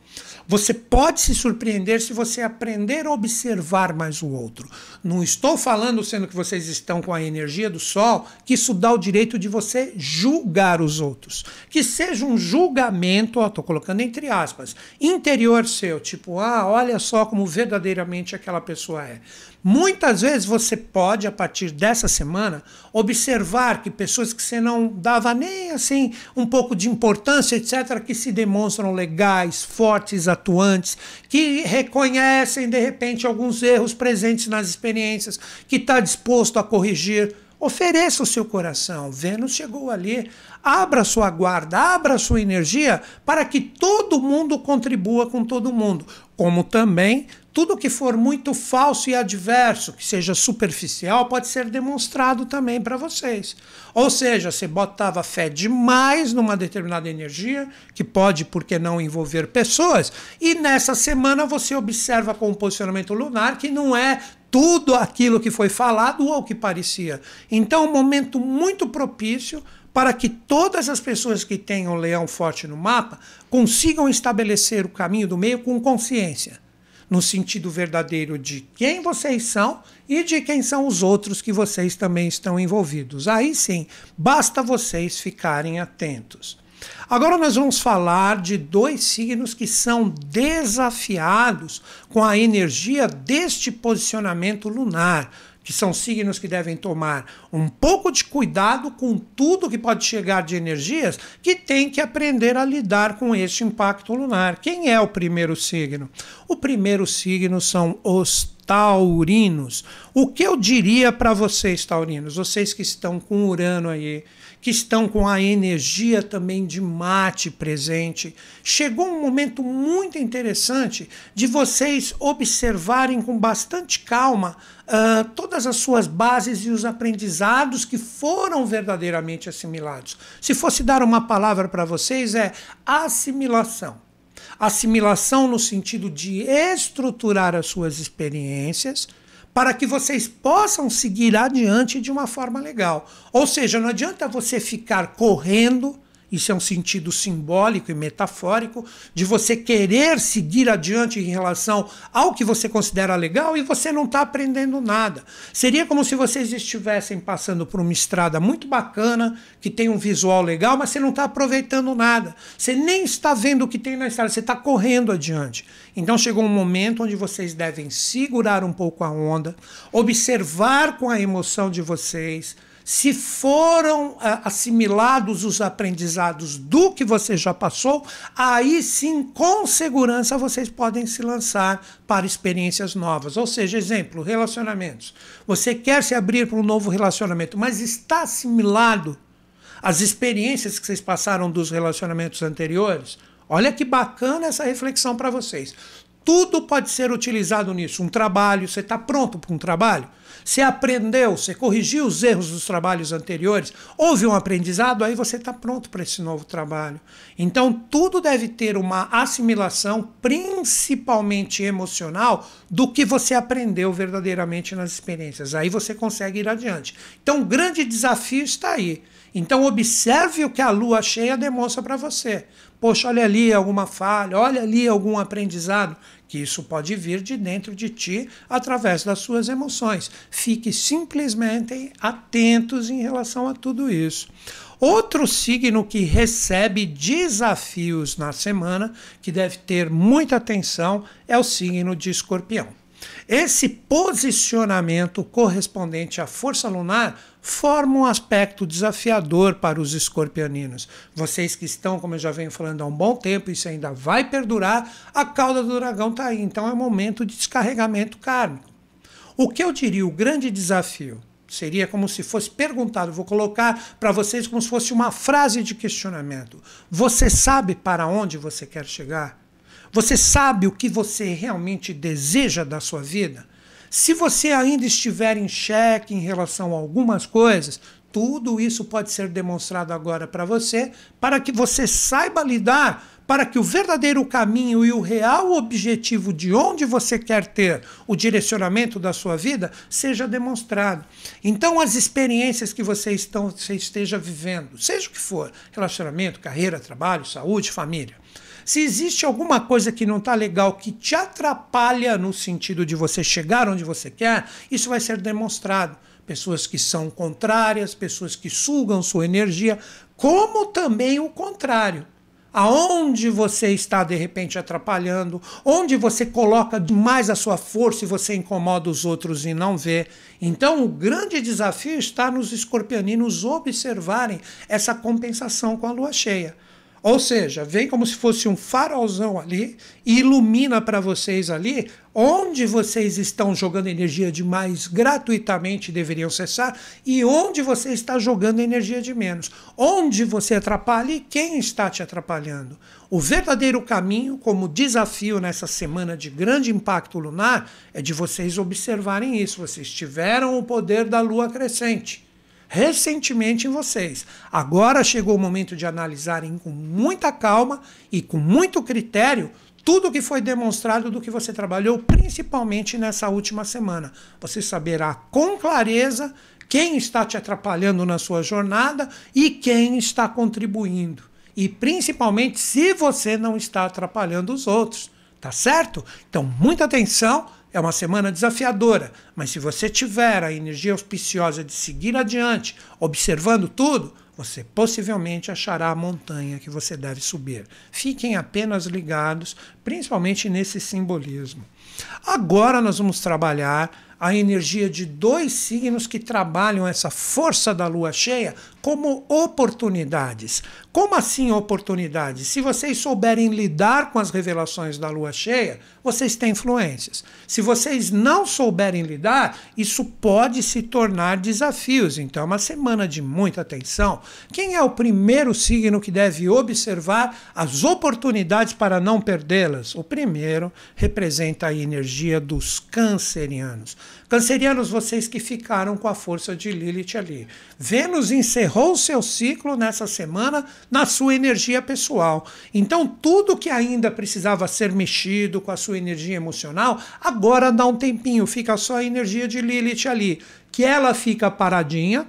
Você pode se surpreender se você aprender a observar mais o outro. Não estou falando, sendo que vocês estão com a energia do sol, que isso dá o direito de você julgar os outros. Que seja um julgamento, ó, tô colocando entre aspas, interior seu, tipo, ah, olha só como verdadeiramente aquela pessoa é. Muitas vezes você pode, a partir dessa semana, observar que pessoas que você não dava nem assim um pouco de importância, etc., que se demonstram legais, fortes, atuantes, que reconhecem de repente alguns erros presentes nas experiências, que está disposto a corrigir. Ofereça o seu coração. Vênus chegou ali. Abra sua guarda, abra sua energia para que todo mundo contribua com todo mundo. Como também tudo que for muito falso e adverso, que seja superficial, pode ser demonstrado também para vocês. Ou seja, você botava fé demais numa determinada energia, que pode, por que não, envolver pessoas, e nessa semana você observa com o posicionamento lunar que não é tudo aquilo que foi falado ou que parecia. Então, um momento muito propício para que todas as pessoas que tenham leão forte no mapa consigam estabelecer o caminho do meio com consciência no sentido verdadeiro de quem vocês são e de quem são os outros que vocês também estão envolvidos. Aí sim, basta vocês ficarem atentos. Agora nós vamos falar de dois signos que são desafiados com a energia deste posicionamento lunar que são signos que devem tomar um pouco de cuidado com tudo que pode chegar de energias, que tem que aprender a lidar com este impacto lunar. Quem é o primeiro signo? O primeiro signo são os taurinos. O que eu diria para vocês, taurinos, vocês que estão com Urano aí, que estão com a energia também de mate presente. Chegou um momento muito interessante de vocês observarem com bastante calma uh, todas as suas bases e os aprendizados que foram verdadeiramente assimilados. Se fosse dar uma palavra para vocês, é assimilação assimilação no sentido de estruturar as suas experiências para que vocês possam seguir adiante de uma forma legal. Ou seja, não adianta você ficar correndo, isso é um sentido simbólico e metafórico, de você querer seguir adiante em relação ao que você considera legal e você não está aprendendo nada. Seria como se vocês estivessem passando por uma estrada muito bacana, que tem um visual legal, mas você não está aproveitando nada. Você nem está vendo o que tem na estrada, você está correndo adiante. Então chegou um momento onde vocês devem segurar um pouco a onda, observar com a emoção de vocês se foram ah, assimilados os aprendizados do que você já passou, aí sim, com segurança, vocês podem se lançar para experiências novas. Ou seja, exemplo, relacionamentos. Você quer se abrir para um novo relacionamento, mas está assimilado as experiências que vocês passaram dos relacionamentos anteriores? Olha que bacana essa reflexão para vocês. Tudo pode ser utilizado nisso. Um trabalho, você está pronto para um trabalho? Você aprendeu, você corrigiu os erros dos trabalhos anteriores, houve um aprendizado, aí você está pronto para esse novo trabalho. Então, tudo deve ter uma assimilação, principalmente emocional, do que você aprendeu verdadeiramente nas experiências. Aí você consegue ir adiante. Então, o grande desafio está aí. Então observe o que a lua cheia demonstra para você. Poxa, olha ali alguma falha, olha ali algum aprendizado, que isso pode vir de dentro de ti através das suas emoções. Fique simplesmente atentos em relação a tudo isso. Outro signo que recebe desafios na semana, que deve ter muita atenção, é o signo de Escorpião. Esse posicionamento correspondente à força lunar forma um aspecto desafiador para os escorpianinos. Vocês que estão, como eu já venho falando há um bom tempo, isso ainda vai perdurar, a cauda do dragão está aí. Então é momento de descarregamento kármico. O que eu diria o grande desafio? Seria como se fosse perguntado, vou colocar para vocês como se fosse uma frase de questionamento. Você sabe para onde você quer chegar? Você sabe o que você realmente deseja da sua vida? Se você ainda estiver em xeque em relação a algumas coisas, tudo isso pode ser demonstrado agora para você, para que você saiba lidar, para que o verdadeiro caminho e o real objetivo de onde você quer ter o direcionamento da sua vida seja demonstrado. Então, as experiências que você, estão, você esteja vivendo, seja o que for, relacionamento, carreira, trabalho, saúde, família, se existe alguma coisa que não está legal, que te atrapalha no sentido de você chegar onde você quer, isso vai ser demonstrado. Pessoas que são contrárias, pessoas que sugam sua energia, como também o contrário aonde você está de repente atrapalhando, onde você coloca demais a sua força e você incomoda os outros e não vê. Então, o grande desafio está nos escorpianinos observarem essa compensação com a lua cheia. Ou seja, vem como se fosse um farolzão ali e ilumina para vocês ali onde vocês estão jogando energia de mais gratuitamente deveriam cessar e onde você está jogando energia de menos. Onde você atrapalha e quem está te atrapalhando. O verdadeiro caminho, como desafio nessa semana de grande impacto lunar, é de vocês observarem isso. Vocês tiveram o poder da lua crescente recentemente em vocês. Agora chegou o momento de analisarem com muita calma e com muito critério tudo o que foi demonstrado do que você trabalhou, principalmente nessa última semana. Você saberá com clareza quem está te atrapalhando na sua jornada e quem está contribuindo. E principalmente se você não está atrapalhando os outros, tá certo? Então, muita atenção é uma semana desafiadora, mas se você tiver a energia auspiciosa de seguir adiante, observando tudo, você possivelmente achará a montanha que você deve subir. Fiquem apenas ligados, principalmente nesse simbolismo. Agora nós vamos trabalhar a energia de dois signos que trabalham essa força da lua cheia como oportunidades. Como assim oportunidades? Se vocês souberem lidar com as revelações da lua cheia, vocês têm influências. Se vocês não souberem lidar, isso pode se tornar desafios. Então, é uma semana de muita atenção. Quem é o primeiro signo que deve observar as oportunidades para não perdê-las? O primeiro representa a energia dos cancerianos. Cancerianos, vocês que ficaram com a força de Lilith ali. Vênus encerrou seu ciclo nessa semana na sua energia pessoal. Então, tudo que ainda precisava ser mexido com a sua energia emocional, agora dá um tempinho, fica só a energia de Lilith ali, que ela fica paradinha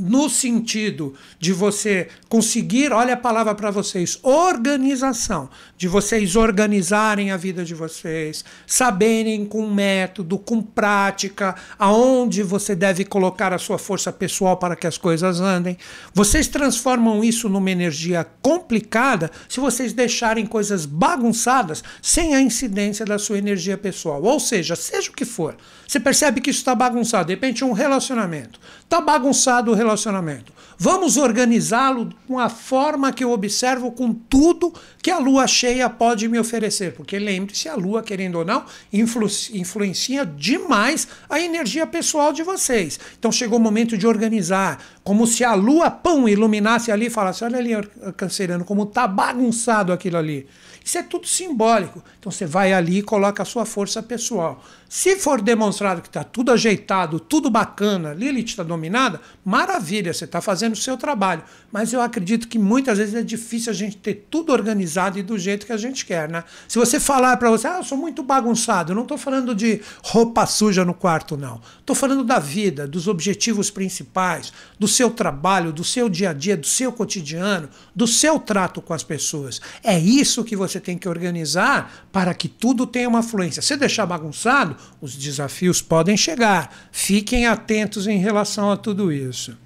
no sentido de você conseguir, olha a palavra para vocês, organização, de vocês organizarem a vida de vocês, saberem com método, com prática, aonde você deve colocar a sua força pessoal para que as coisas andem. Vocês transformam isso numa energia complicada se vocês deixarem coisas bagunçadas sem a incidência da sua energia pessoal. Ou seja, seja o que for, você percebe que isso está bagunçado, de repente um relacionamento. Está bagunçado o relacionamento. Vamos organizá-lo com a forma que eu observo com tudo que a lua cheia pode me oferecer. Porque lembre-se, a lua, querendo ou não, influ influencia demais a energia pessoal de vocês. Então chegou o momento de organizar. Como se a lua, pão, iluminasse ali e falasse: olha ali, canceriano, como tá bagunçado aquilo ali. Isso é tudo simbólico. Então você vai ali e coloca a sua força pessoal. Se for demonstrado que está tudo ajeitado, tudo bacana, Lilith está dominada, maravilha, você está fazendo o seu trabalho. Mas eu acredito que muitas vezes é difícil a gente ter tudo organizado e do jeito que a gente quer, né? Se você falar para você, ah, eu sou muito bagunçado, eu não estou falando de roupa suja no quarto, não. Estou falando da vida, dos objetivos principais, do seu trabalho, do seu dia a dia, do seu cotidiano, do seu trato com as pessoas. É isso que você tem que organizar para que tudo tenha uma fluência. Se deixar bagunçado, os desafios podem chegar. Fiquem atentos em relação a tudo isso.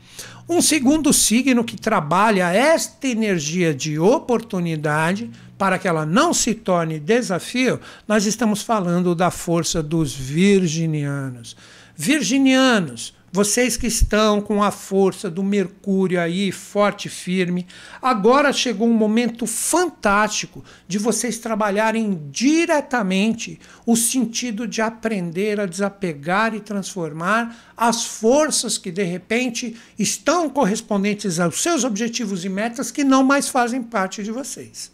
Um segundo signo que trabalha esta energia de oportunidade para que ela não se torne desafio, nós estamos falando da força dos virginianos. Virginianos, vocês que estão com a força do Mercúrio aí forte e firme, agora chegou um momento fantástico de vocês trabalharem diretamente o sentido de aprender a desapegar e transformar as forças que de repente estão correspondentes aos seus objetivos e metas que não mais fazem parte de vocês.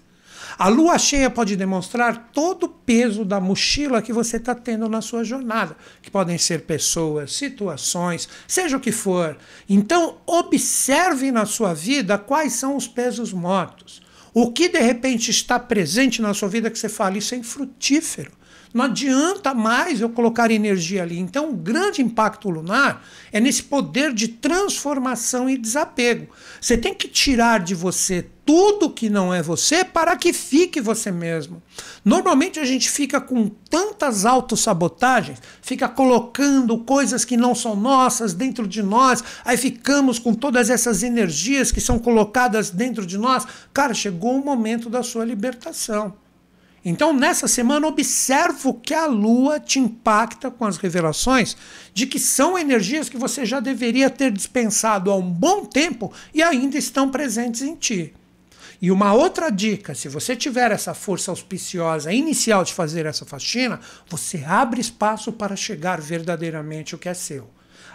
A lua cheia pode demonstrar todo o peso da mochila que você está tendo na sua jornada, que podem ser pessoas, situações, seja o que for. Então, observe na sua vida quais são os pesos mortos. O que de repente está presente na sua vida que você fala, isso é infrutífero. Não adianta mais eu colocar energia ali. Então, o grande impacto lunar é nesse poder de transformação e desapego. Você tem que tirar de você tudo que não é você para que fique você mesmo. Normalmente a gente fica com tantas autossabotagens, fica colocando coisas que não são nossas dentro de nós, aí ficamos com todas essas energias que são colocadas dentro de nós. Cara, chegou o momento da sua libertação. Então, nessa semana, observo que a Lua te impacta com as revelações de que são energias que você já deveria ter dispensado há um bom tempo e ainda estão presentes em ti. E uma outra dica: se você tiver essa força auspiciosa inicial de fazer essa faxina, você abre espaço para chegar verdadeiramente o que é seu.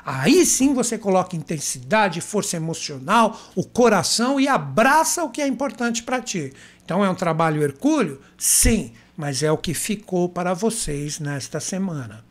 Aí sim você coloca intensidade, força emocional, o coração e abraça o que é importante para ti. Então é um trabalho hercúleo? Sim, mas é o que ficou para vocês nesta semana.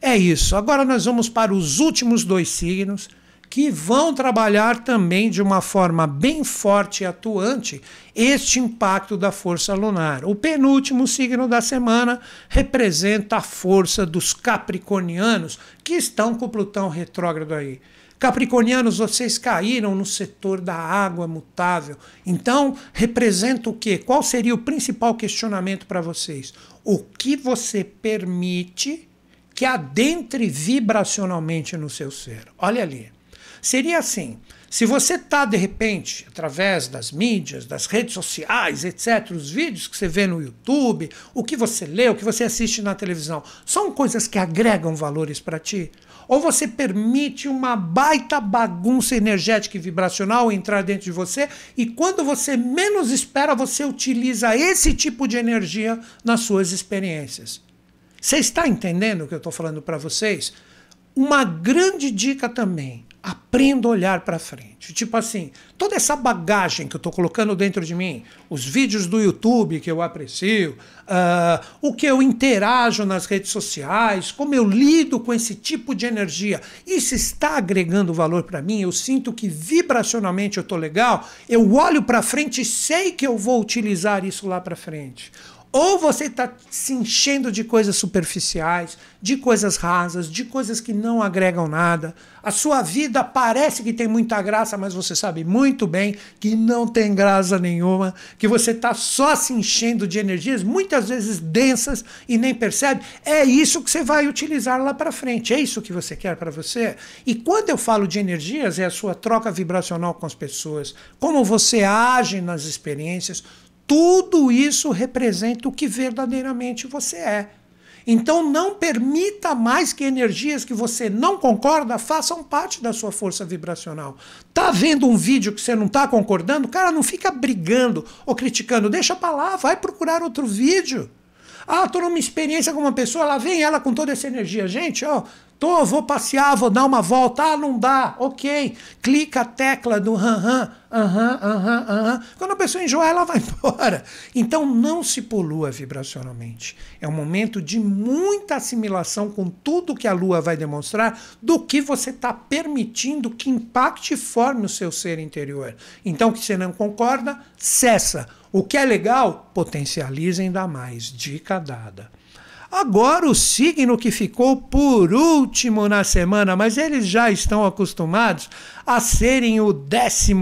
É isso. Agora nós vamos para os últimos dois signos que vão trabalhar também de uma forma bem forte e atuante este impacto da força lunar. O penúltimo signo da semana representa a força dos capricornianos que estão com o Plutão retrógrado aí. Capricornianos, vocês caíram no setor da água mutável. Então, representa o quê? Qual seria o principal questionamento para vocês? O que você permite que adentre vibracionalmente no seu ser? Olha ali seria assim: se você está, de repente, através das mídias, das redes sociais, etc., os vídeos que você vê no YouTube, o que você lê, o que você assiste na televisão, são coisas que agregam valores para ti? Ou você permite uma baita bagunça energética e vibracional entrar dentro de você e quando você menos espera, você utiliza esse tipo de energia nas suas experiências? Você está entendendo o que eu estou falando para vocês? Uma grande dica também aprendo a olhar para frente. Tipo assim, toda essa bagagem que eu estou colocando dentro de mim, os vídeos do YouTube que eu aprecio, uh, o que eu interajo nas redes sociais, como eu lido com esse tipo de energia, isso está agregando valor para mim. Eu sinto que vibracionalmente eu estou legal. Eu olho para frente e sei que eu vou utilizar isso lá para frente. Ou você está se enchendo de coisas superficiais, de coisas rasas, de coisas que não agregam nada. A sua vida parece que tem muita graça, mas você sabe muito bem que não tem graça nenhuma, que você está só se enchendo de energias, muitas vezes densas e nem percebe. É isso que você vai utilizar lá para frente, é isso que você quer para você. E quando eu falo de energias, é a sua troca vibracional com as pessoas, como você age nas experiências tudo isso representa o que verdadeiramente você é. Então não permita mais que energias que você não concorda façam parte da sua força vibracional. Tá vendo um vídeo que você não está concordando? Cara, não fica brigando ou criticando, deixa para lá, vai procurar outro vídeo. Ah, tô numa experiência com uma pessoa, ela vem ela com toda essa energia. Gente, ó, Tô, vou passear, vou dar uma volta. Ah, não dá. Ok. Clica a tecla do aham, aham, aham, aham. Quando a pessoa enjoar, ela vai [laughs] embora. Então não se polua vibracionalmente. É um momento de muita assimilação com tudo que a lua vai demonstrar, do que você está permitindo que impacte e forme o seu ser interior. Então, que você não concorda, cessa. O que é legal, potencializa ainda mais. Dica dada. Agora, o signo que ficou por último na semana, mas eles já estão acostumados a serem o 12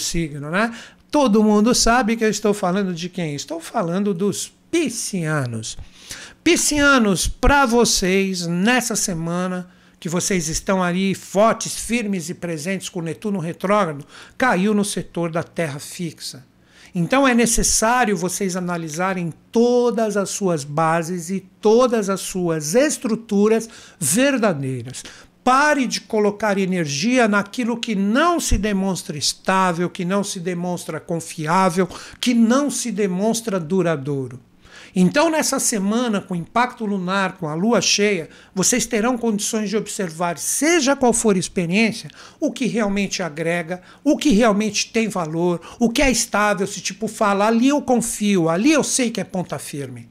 signo, né? Todo mundo sabe que eu estou falando de quem? Estou falando dos piscianos. Piscianos, para vocês, nessa semana que vocês estão ali fortes, firmes e presentes com Netuno retrógrado, caiu no setor da terra fixa. Então é necessário vocês analisarem todas as suas bases e todas as suas estruturas verdadeiras. Pare de colocar energia naquilo que não se demonstra estável, que não se demonstra confiável, que não se demonstra duradouro. Então, nessa semana, com impacto lunar, com a lua cheia, vocês terão condições de observar, seja qual for a experiência, o que realmente agrega, o que realmente tem valor, o que é estável, se tipo fala, ali eu confio, ali eu sei que é ponta firme.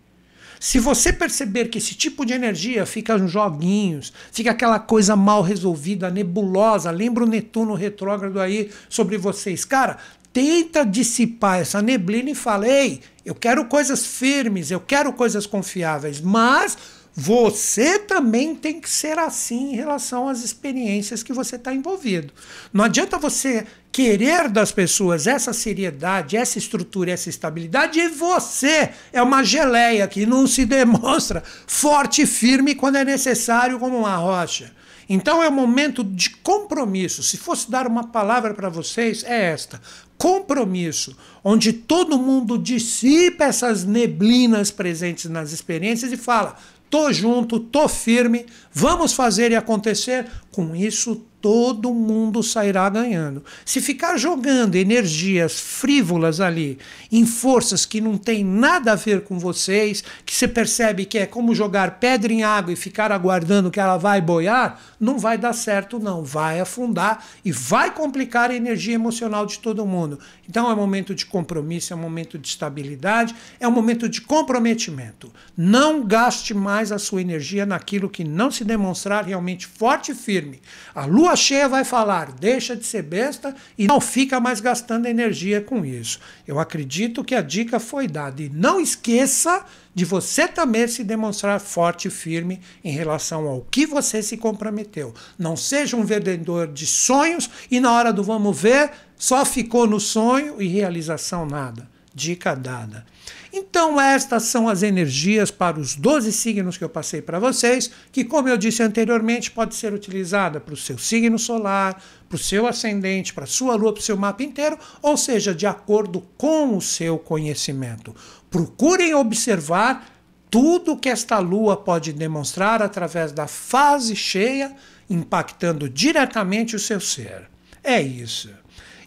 Se você perceber que esse tipo de energia fica nos joguinhos, fica aquela coisa mal resolvida, nebulosa, lembra o Netuno retrógrado aí sobre vocês. Cara, tenta dissipar essa neblina e fala: ei, eu quero coisas firmes, eu quero coisas confiáveis, mas você também tem que ser assim em relação às experiências que você está envolvido. Não adianta você querer das pessoas essa seriedade, essa estrutura, essa estabilidade, e você é uma geleia que não se [laughs] demonstra forte e firme quando é necessário, como uma rocha. Então é o um momento de compromisso. Se fosse dar uma palavra para vocês, é esta: compromisso, onde todo mundo dissipa essas neblinas presentes nas experiências e fala: tô junto, tô firme, vamos fazer e acontecer. Com isso, todo mundo sairá ganhando. Se ficar jogando energias frívolas ali em forças que não tem nada a ver com vocês, que você percebe que é como jogar pedra em água e ficar aguardando que ela vai boiar, não vai dar certo não, vai afundar e vai complicar a energia emocional de todo mundo. Então é um momento de compromisso, é um momento de estabilidade, é um momento de comprometimento. Não gaste mais a sua energia naquilo que não se demonstrar realmente forte e firme. A lua lua cheia vai falar, deixa de ser besta e não fica mais gastando energia com isso. Eu acredito que a dica foi dada. E não esqueça de você também se demonstrar forte e firme em relação ao que você se comprometeu. Não seja um vendedor de sonhos e na hora do vamos ver, só ficou no sonho e realização nada. Dica dada. Então, estas são as energias para os 12 signos que eu passei para vocês, que, como eu disse anteriormente, pode ser utilizada para o seu signo solar, para o seu ascendente, para a sua lua, para o seu mapa inteiro, ou seja, de acordo com o seu conhecimento. Procurem observar tudo que esta lua pode demonstrar através da fase cheia, impactando diretamente o seu ser. É isso.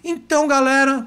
Então, galera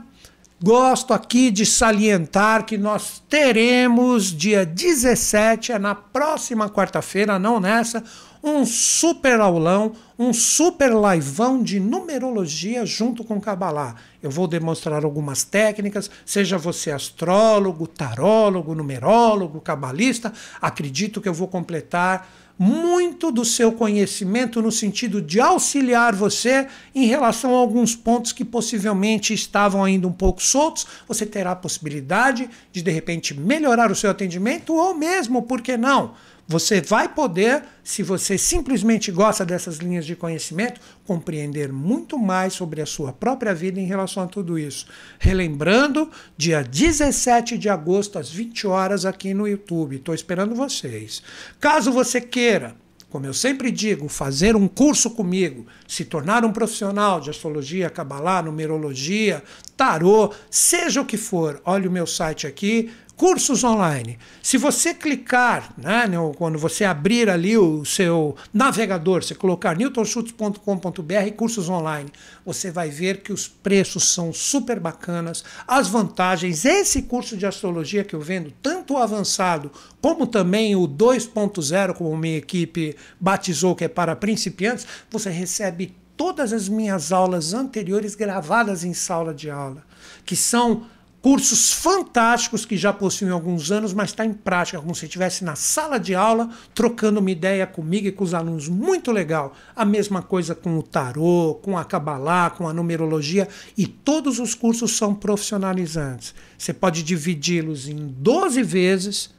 Gosto aqui de salientar que nós teremos, dia 17, é na próxima quarta-feira, não nessa, um super aulão, um super liveão de numerologia junto com Cabalá. Eu vou demonstrar algumas técnicas, seja você astrólogo, tarólogo, numerólogo, cabalista, acredito que eu vou completar muito do seu conhecimento no sentido de auxiliar você em relação a alguns pontos que possivelmente estavam ainda um pouco soltos. Você terá a possibilidade de, de repente, melhorar o seu atendimento ou mesmo, por que não? Você vai poder, se você simplesmente gosta dessas linhas de conhecimento, compreender muito mais sobre a sua própria vida em relação a tudo isso. Relembrando, dia 17 de agosto, às 20 horas, aqui no YouTube. Estou esperando vocês. Caso você queira como eu sempre digo, fazer um curso comigo, se tornar um profissional de astrologia, cabalá, numerologia, tarô, seja o que for, olhe o meu site aqui, Cursos online. Se você clicar, né, né quando você abrir ali o seu navegador, você colocar newtonschutz.com.br cursos online, você vai ver que os preços são super bacanas, as vantagens. Esse curso de astrologia que eu vendo, tanto o avançado como também o 2.0, como minha equipe batizou, que é para principiantes, você recebe todas as minhas aulas anteriores gravadas em sala de aula, que são cursos fantásticos que já possuem alguns anos, mas está em prática, como se estivesse na sala de aula, trocando uma ideia comigo e com os alunos. Muito legal. A mesma coisa com o tarô, com a cabalá, com a numerologia, e todos os cursos são profissionalizantes. Você pode dividi-los em 12 vezes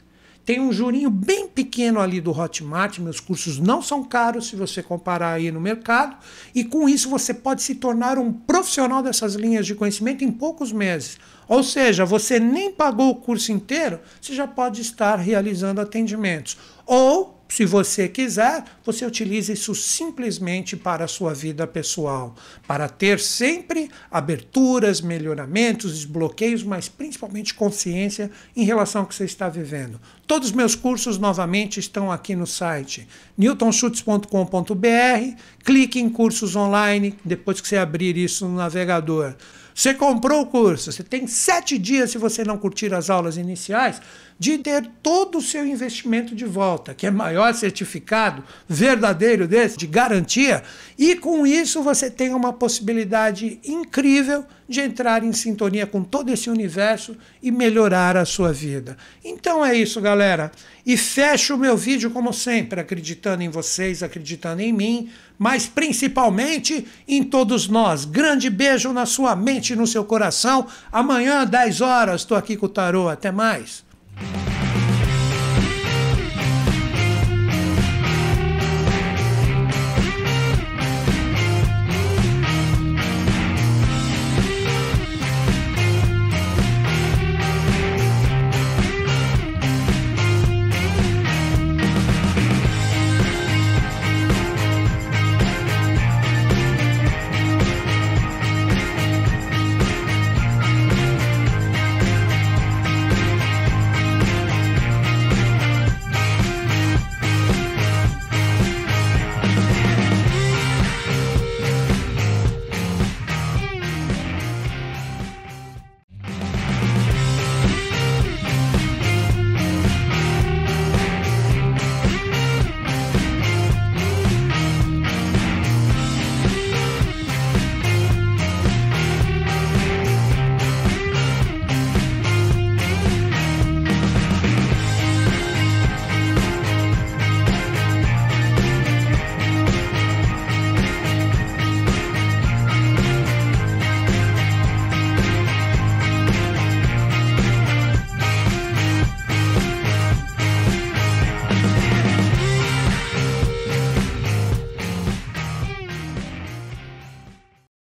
tem um jurinho bem pequeno ali do Hotmart. Meus cursos não são caros se você comparar aí no mercado. E com isso você pode se tornar um profissional dessas linhas de conhecimento em poucos meses. Ou seja, você nem pagou o curso inteiro, você já pode estar realizando atendimentos. Ou, se você quiser, você utiliza isso simplesmente para a sua vida pessoal, para ter sempre aberturas, melhoramentos, desbloqueios, mas principalmente consciência em relação ao que você está vivendo. Todos os meus cursos, novamente, estão aqui no site newtonschutz.com.br. Clique em cursos online, depois que você abrir isso no navegador. Você comprou o curso, você tem sete dias, se você não curtir as aulas iniciais, de ter todo o seu investimento de volta, que é maior certificado verdadeiro desse, de garantia, e com isso você tem uma possibilidade incrível de entrar em sintonia com todo esse universo e melhorar a sua vida. Então é isso, galera. E fecho o meu vídeo como sempre, acreditando em vocês, acreditando em mim, mas principalmente em todos nós. Grande beijo na sua mente e no seu coração. Amanhã, 10 horas, estou aqui com o Tarô. Até mais.